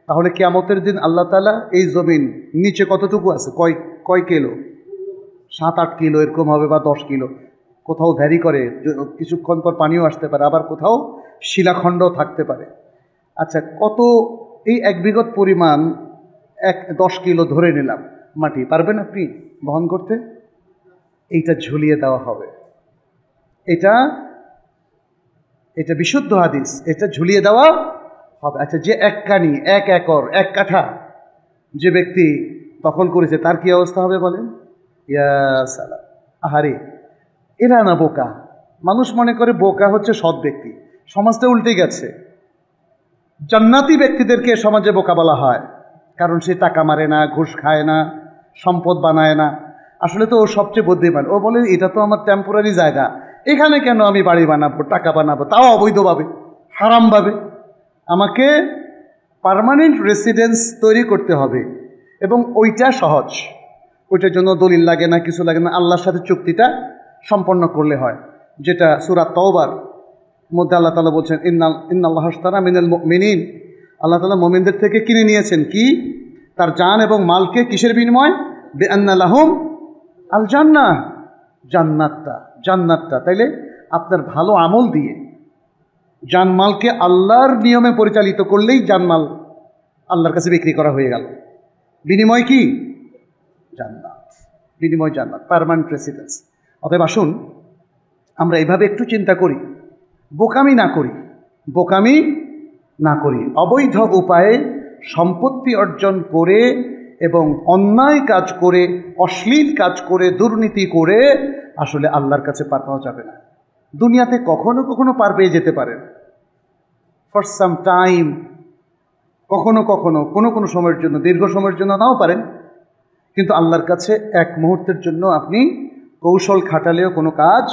তাহলে কেয়ামতের দিন আল্লাহ তালা এই জমিন নিচে কতটুকু আছে কয় কয় কিলো সাত আট কিলো এরকম হবে বা দশ কিলো কোথাও ভ্যারি করে কিছুক্ষণ পর পানিও আসতে পারে আবার কোথাও শিলাখণ্ডও থাকতে পারে আচ্ছা কত এই এক বিঘত পরিমাণ এক দশ কিলো ধরে নিলাম মাটি পারবেন আপনি বহন করতে এইটা ঝুলিয়ে দেওয়া হবে এটা এটা বিশুদ্ধ হাদিস এটা ঝুলিয়ে দেওয়া হবে আচ্ছা যে এক কানি এক একর এক কাঠা যে ব্যক্তি দখল করেছে তার কি অবস্থা হবে বলেন ইয়াসালা আহারে এরা না বোকা মানুষ মনে করে বোকা হচ্ছে সৎ ব্যক্তি সমাজটা উল্টে গেছে জান্নাতি ব্যক্তিদেরকে সমাজে বোকা বলা হয় কারণ সে টাকা মারে না ঘুষ খায় না সম্পদ বানায় না আসলে তো ও সবচেয়ে বুদ্ধিমান ও বলে এটা তো আমার টেম্পোরারি জায়গা এখানে কেন আমি বাড়ি বানাবো টাকা বানাবো তাও অবৈধভাবে হারামভাবে আমাকে পারমানেন্ট রেসিডেন্স তৈরি করতে হবে এবং ওইটা সহজ ওইটার জন্য দলিল লাগে না কিছু লাগে না আল্লাহর সাথে চুক্তিটা সম্পন্ন করলে হয় যেটা সুরাত তওবার মধ্যে আল্লাহ তালা বলছেন ইন্না ইন্না আল্লাহ মিনাল মিনিন আল্লাহ তালা মোমিনদের থেকে কিনে নিয়েছেন কি তার জান এবং মালকে কিসের বিনিময় বে আন্নালাহম আল জান্না জান্নাতটা জান্নাতটা তাইলে আপনার ভালো আমল দিয়ে জানমালকে আল্লাহর নিয়মে পরিচালিত করলেই জানমাল আল্লাহর কাছে বিক্রি করা হয়ে গেল বিনিময় কি জান্নাত বিনিময় জান্নাত পারমানেন্ট রেসিডেন্স অতএব আসুন আমরা এভাবে একটু চিন্তা করি বোকামি না করি বোকামি না করি অবৈধ উপায়ে সম্পত্তি অর্জন করে এবং অন্যায় কাজ করে অশ্লীল কাজ করে দুর্নীতি করে আসলে আল্লাহর কাছে পার পাওয়া যাবে না দুনিয়াতে কখনো কখনো পার পেয়ে যেতে পারেন ফর সাম টাইম কখনো কখনো কোনো কোনো সময়ের জন্য দীর্ঘ সময়ের জন্য নাও পারেন কিন্তু আল্লাহর কাছে এক মুহূর্তের জন্য আপনি কৌশল খাটালেও কোনো কাজ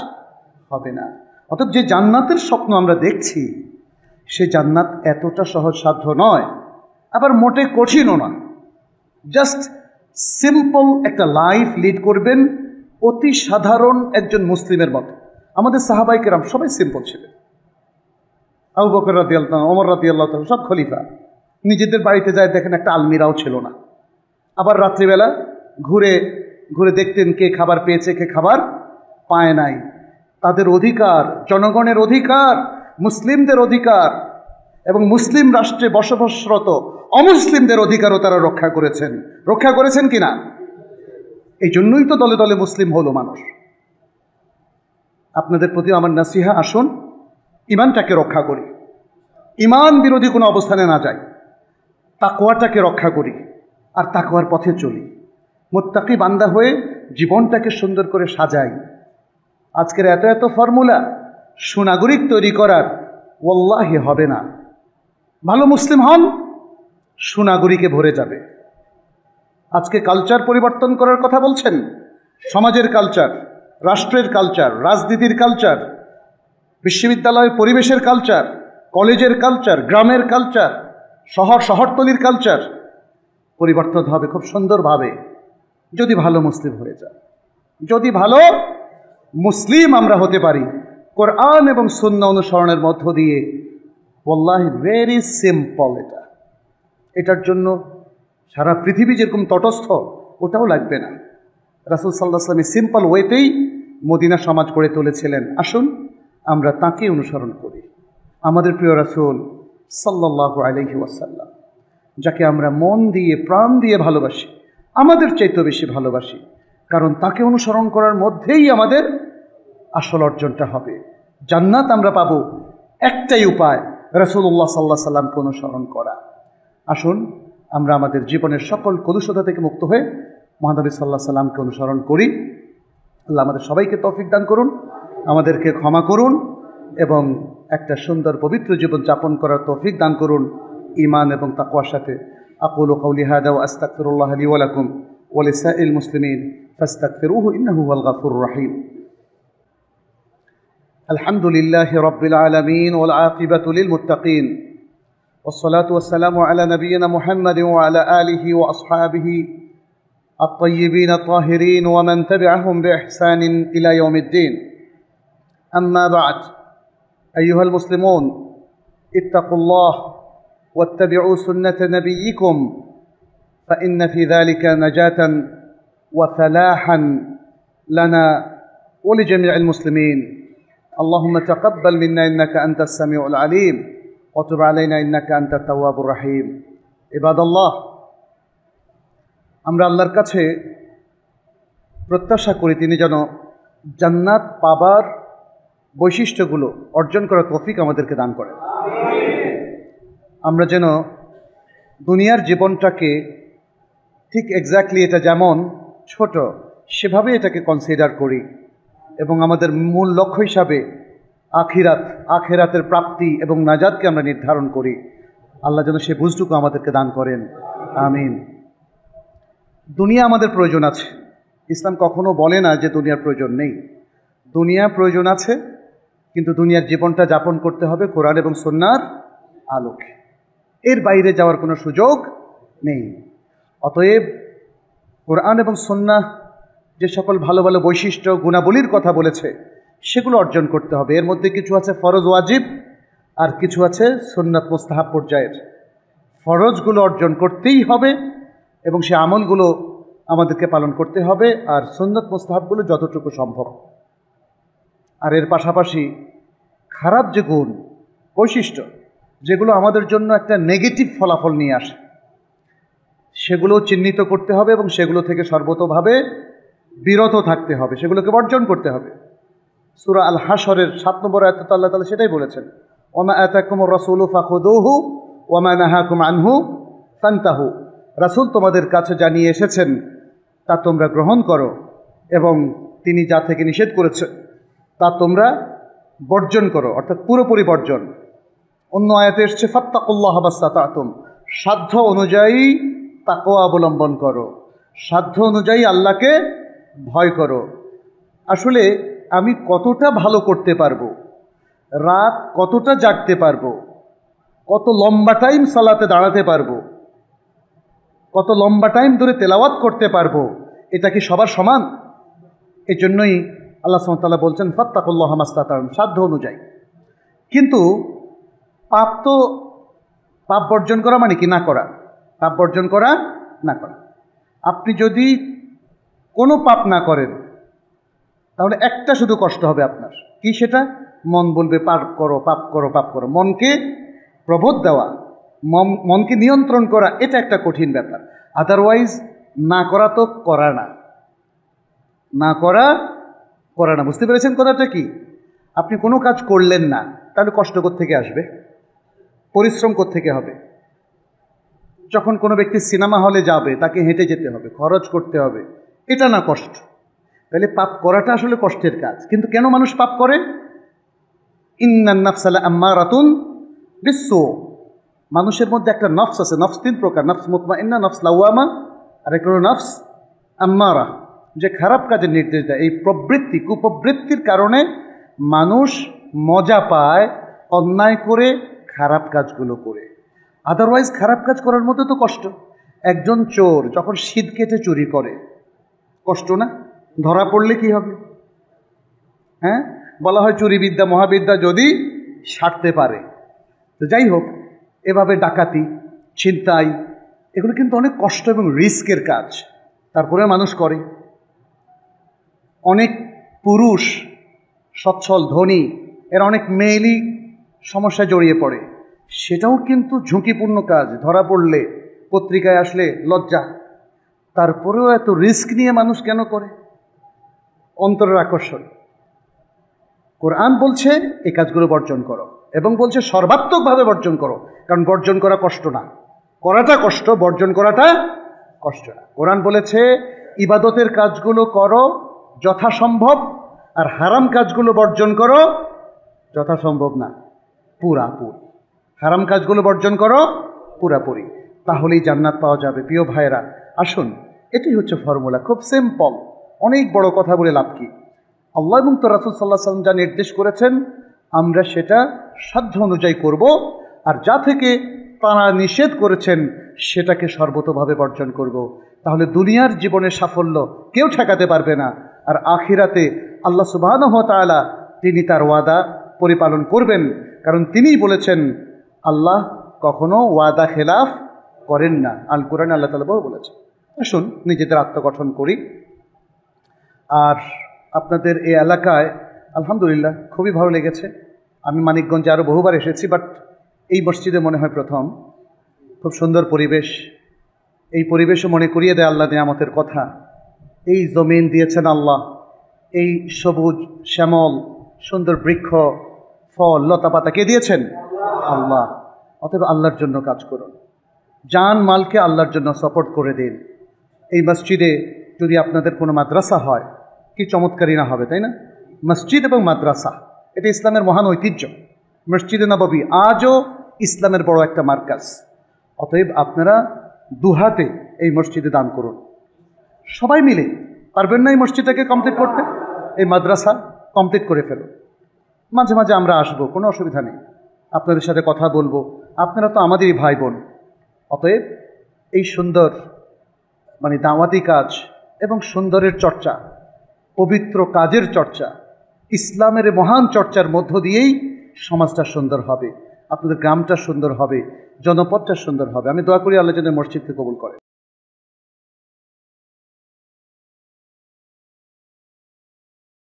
হবে না অতএব যে জান্নাতের স্বপ্ন আমরা দেখছি সে জান্নাত এতটা সহজ সাধ্য নয় আবার মোটে কঠিনও না জাস্ট সিম্পল একটা লাইফ লিড করবেন অতি সাধারণ একজন মুসলিমের মতো আমাদের সাহাবাই কেরাম সবাই সিম্পল ছিলেন আবু বকর রাতি আল্লাহ অমর রাতি আল্লাহ সব খলিফা নিজেদের বাড়িতে যায় দেখেন একটা আলমিরাও ছিল না আবার রাত্রিবেলা ঘুরে ঘুরে দেখতেন কে খাবার পেয়েছে কে খাবার পায় নাই তাদের অধিকার জনগণের অধিকার মুসলিমদের অধিকার এবং মুসলিম রাষ্ট্রে বসবাসরত অমুসলিমদের অধিকারও তারা রক্ষা করেছেন রক্ষা করেছেন কি না এই জন্যই তো দলে দলে মুসলিম হলো মানুষ আপনাদের প্রতি আমার নাসিহা আসুন ইমানটাকে রক্ষা করি ইমান বিরোধী কোনো অবস্থানে না যাই তাকোয়াটাকে রক্ষা করি আর তাকোয়ার পথে চলি মোত্তাকি বান্দা হয়ে জীবনটাকে সুন্দর করে সাজাই আজকের এত এত ফর্মুলা সুনাগরিক তৈরি করার ওল্লাহি হবে না ভালো মুসলিম হন সুনাগরিকে ভরে যাবে আজকে কালচার পরিবর্তন করার কথা বলছেন সমাজের কালচার রাষ্ট্রের কালচার রাজনীতির কালচার বিশ্ববিদ্যালয়ের পরিবেশের কালচার কলেজের কালচার গ্রামের কালচার শহর শহরতলির কালচার পরিবর্তন হবে খুব সুন্দরভাবে যদি ভালো মুসলিম হয়ে যায় যদি ভালো মুসলিম আমরা হতে পারি কোরআন এবং শূন্য অনুসরণের মধ্য দিয়ে বললাহ ভেরি সিম্পল এটা এটার জন্য সারা পৃথিবী যেরকম তটস্থ ওটাও লাগবে না রাসুল সাল্লাহ আসলামী সিম্পল ওয়েতেই মদিনা সমাজ গড়ে তুলেছিলেন আসুন আমরা তাকে অনুসরণ করি আমাদের প্রিয় রাসুল সাল্লাহ আলহি ওয়াসাল্লাম যাকে আমরা মন দিয়ে প্রাণ দিয়ে ভালোবাসি আমাদের চাইতে বেশি ভালোবাসি কারণ তাকে অনুসরণ করার মধ্যেই আমাদের আসল অর্জনটা হবে জান্নাত আমরা পাব একটাই উপায় রসুল্লাহ সাল্লাহ সাল্লামকে অনুসরণ করা আসুন আমরা আমাদের জীবনের সকল কলুষতা থেকে মুক্ত হয়ে মহানবী সাল্লাহ সাল্লামকে অনুসরণ করি আল্লাহ আমাদের সবাইকে তফিক দান করুন আমাদেরকে ক্ষমা করুন এবং একটা সুন্দর পবিত্র জীবন যাপন করার তফিক দান করুন ইমান এবং তাকুয়ার সাথে আকুল কৌলি হাদা আস্তাকুল্লাহ আলী ওয়ালাকুম ওয়ালিসাইল মুসলিমিন ফাস্তাকফিরুহু ইন্নাহু আল গাফুর রাহিম الحمد لله رب العالمين والعاقبة للمتقين والصلاة والسلام على نبينا محمد وعلى آله وأصحابه الطيبين الطاهرين ومن تبعهم بإحسان إلى يوم الدين أما بعد أيها المسلمون اتقوا الله واتبعوا سنة نبيكم فإن في ذلك نجاة وفلاحا لنا ولجميع المسلمين اللهم تقبل منا إنك أنت السميع العليم وتب علينا إنك أنت التواب الرحيم عباد الله আমরা আল্লাহর কাছে প্রত্যাশা করি তিনি যেন জান্নাত পাবার বৈশিষ্ট্যগুলো অর্জন করার তফিক আমাদেরকে দান করে আমরা যেন দুনিয়ার জীবনটাকে ঠিক এক্স্যাক্টলি এটা যেমন ছোট সেভাবে এটাকে কনসিডার করি এবং আমাদের মূল লক্ষ্য হিসাবে আখিরাত আখেরাতের প্রাপ্তি এবং নাজাদকে আমরা নির্ধারণ করি আল্লাহ যেন সে বুঝটুকু আমাদেরকে দান করেন আমিন দুনিয়া আমাদের প্রয়োজন আছে ইসলাম কখনো বলে না যে দুনিয়ার প্রয়োজন নেই দুনিয়া প্রয়োজন আছে কিন্তু দুনিয়ার জীবনটা যাপন করতে হবে কোরআন এবং সন্ন্যার আলোকে এর বাইরে যাওয়ার কোনো সুযোগ নেই অতএব কোরআন এবং সন্না যে সকল ভালো ভালো বৈশিষ্ট্য গুণাবলীর কথা বলেছে সেগুলো অর্জন করতে হবে এর মধ্যে কিছু আছে ফরজ ওয়াজিব আর কিছু আছে সুন্নাত মোস্তাহাব পর্যায়ের ফরজগুলো অর্জন করতেই হবে এবং সে আমলগুলো আমাদেরকে পালন করতে হবে আর সুন্নত মোস্তাহাবগুলো যতটুকু সম্ভব আর এর পাশাপাশি খারাপ যে গুণ বৈশিষ্ট্য যেগুলো আমাদের জন্য একটা নেগেটিভ ফলাফল নিয়ে আসে সেগুলো চিহ্নিত করতে হবে এবং সেগুলো থেকে সর্বতভাবে বিরত থাকতে হবে সেগুলোকে বর্জন করতে হবে সুরা আল হাসরের সাত নম্বর আয়াত আল্লাহ তালা সেটাই বলেছেন ওমা আতাকুম রসুল ফাখুদুহু ওমা নাহাকুম আনহু তান্তাহু রাসুল তোমাদের কাছে জানিয়ে এসেছেন তা তোমরা গ্রহণ করো এবং তিনি যা থেকে নিষেধ করেছে তা তোমরা বর্জন করো অর্থাৎ পুরোপুরি বর্জন অন্য আয়াতে এসছে ফাত্তাকুল্লাহ হাবাস্তা তাতুম সাধ্য অনুযায়ী তাকোয়া অবলম্বন করো সাধ্য অনুযায়ী আল্লাহকে ভয় করো আসলে আমি কতটা ভালো করতে পারবো রাত কতটা জাগতে পারবো কত লম্বা টাইম সালাতে দাঁড়াতে পারবো কত লম্বা টাইম ধরে তেলাওয়াত করতে পারবো এটা কি সবার সমান এজন্যই আল্লাহ সামতাল্লাহ বলছেন ফত্তাকল্লাহ মাস্তাতার সাধ্য অনুযায়ী কিন্তু পাপ তো পাপ বর্জন করা মানে কি না করা পাপ বর্জন করা না করা আপনি যদি কোনো পাপ না করেন তাহলে একটা শুধু কষ্ট হবে আপনার কি সেটা মন বলবে পাপ করো পাপ করো পাপ করো মনকে প্রবোধ দেওয়া মনকে নিয়ন্ত্রণ করা এটা একটা কঠিন ব্যাপার আদারওয়াইজ না করা তো করা না না করা করা না বুঝতে পেরেছেন কথাটা কি আপনি কোনো কাজ করলেন না তাহলে কষ্ট থেকে আসবে পরিশ্রম থেকে হবে যখন কোনো ব্যক্তি সিনেমা হলে যাবে তাকে হেঁটে যেতে হবে খরচ করতে হবে এটা না কষ্ট তাহলে পাপ করাটা আসলে কষ্টের কাজ কিন্তু কেন মানুষ পাপ করে ইন্নান নাফসালা আম্মা রাতুন বিশ্ব মানুষের মধ্যে একটা নফস আছে নফস তিন প্রকার নফস মুতমা ইন্না নফস লাউামা আর এক নফস আম্মারা যে খারাপ কাজের নির্দেশ দেয় এই প্রবৃত্তি কুপ্রবৃত্তির কারণে মানুষ মজা পায় অন্যায় করে খারাপ কাজগুলো করে আদারওয়াইজ খারাপ কাজ করার মধ্যে তো কষ্ট একজন চোর যখন শীত কেটে চুরি করে কষ্ট না ধরা পড়লে কি হবে হ্যাঁ বলা হয় চুরিবিদ্যা মহাবিদ্যা যদি সারতে পারে তো যাই হোক এভাবে ডাকাতি ছিনতাই এগুলো কিন্তু অনেক কষ্ট এবং রিস্কের কাজ তারপরে মানুষ করে অনেক পুরুষ সচ্ছল ধনী এরা অনেক মেয়েলি সমস্যা জড়িয়ে পড়ে সেটাও কিন্তু ঝুঁকিপূর্ণ কাজ ধরা পড়লে পত্রিকায় আসলে লজ্জা তারপরেও এত রিস্ক নিয়ে মানুষ কেন করে অন্তরের আকর্ষণ কোরআন বলছে এই কাজগুলো বর্জন করো এবং বলছে সর্বাত্মকভাবে বর্জন করো কারণ বর্জন করা কষ্ট না করাটা কষ্ট বর্জন করাটা কষ্ট না কোরআন বলেছে ইবাদতের কাজগুলো করো যথাসম্ভব আর হারাম কাজগুলো বর্জন করো যথাসম্ভব না পুরাপুরি হারাম কাজগুলো বর্জন করো পুরাপুরি তাহলেই জান্নাত পাওয়া যাবে প্রিয় ভাইরা আসুন এটাই হচ্ছে ফর্মুলা খুব সিম্পল অনেক বড় কথা বলে লাভ কি আল্লাহ এবং তোর রাসুল সাল্লাহ সাল্লাম যা নির্দেশ করেছেন আমরা সেটা সাধ্য অনুযায়ী করব আর যা থেকে তারা নিষেধ করেছেন সেটাকে সর্বতভাবে বর্জন করব। তাহলে দুনিয়ার জীবনের সাফল্য কেউ ঠেকাতে পারবে না আর আখিরাতে আল্লাহ সুবাহ তালা তিনি তার ওয়াদা পরিপালন করবেন কারণ তিনিই বলেছেন আল্লাহ কখনো ওয়াদা খেলাফ করেন না আল কোরআন আল্লাহ তালা বলেছেন আসুন নিজেদের আত্মগঠন করি আর আপনাদের এই এলাকায় আলহামদুলিল্লাহ খুবই ভালো লেগেছে আমি মানিকগঞ্জে আরও বহুবার এসেছি বাট এই মসজিদে মনে হয় প্রথম খুব সুন্দর পরিবেশ এই পরিবেশও মনে করিয়ে দেয় আল্লাহ নিয়ামতের কথা এই জমিন দিয়েছেন আল্লাহ এই সবুজ শ্যামল সুন্দর বৃক্ষ ফল লতাপাতা কে দিয়েছেন আল্লাহ অতএব আল্লাহর জন্য কাজ করুন যান মালকে আল্লাহর জন্য সাপোর্ট করে দিন এই মসজিদে যদি আপনাদের কোনো মাদ্রাসা হয় কি চমৎকারী না হবে তাই না মসজিদ এবং মাদ্রাসা এটা ইসলামের মহান ঐতিহ্য মসজিদে নববী আজও ইসলামের বড় একটা মার্কাস অতএব আপনারা দুহাতে এই মসজিদে দান করুন সবাই মিলে পারবেন না এই মসজিদটাকে কমপ্লিট করতে এই মাদ্রাসা কমপ্লিট করে ফেলো মাঝে মাঝে আমরা আসবো কোনো অসুবিধা নেই আপনাদের সাথে কথা বলবো আপনারা তো আমাদেরই ভাই বোন অতএব এই সুন্দর মানে দাওয়াতি কাজ এবং সুন্দরের চর্চা পবিত্র কাজের চর্চা ইসলামের মহান চর্চার মধ্য দিয়েই সমাজটা সুন্দর হবে আপনাদের গ্রামটা সুন্দর হবে জনপদটা সুন্দর হবে আমি দয়া করি আল্লাহ যেন মসজিদকে কবুল করে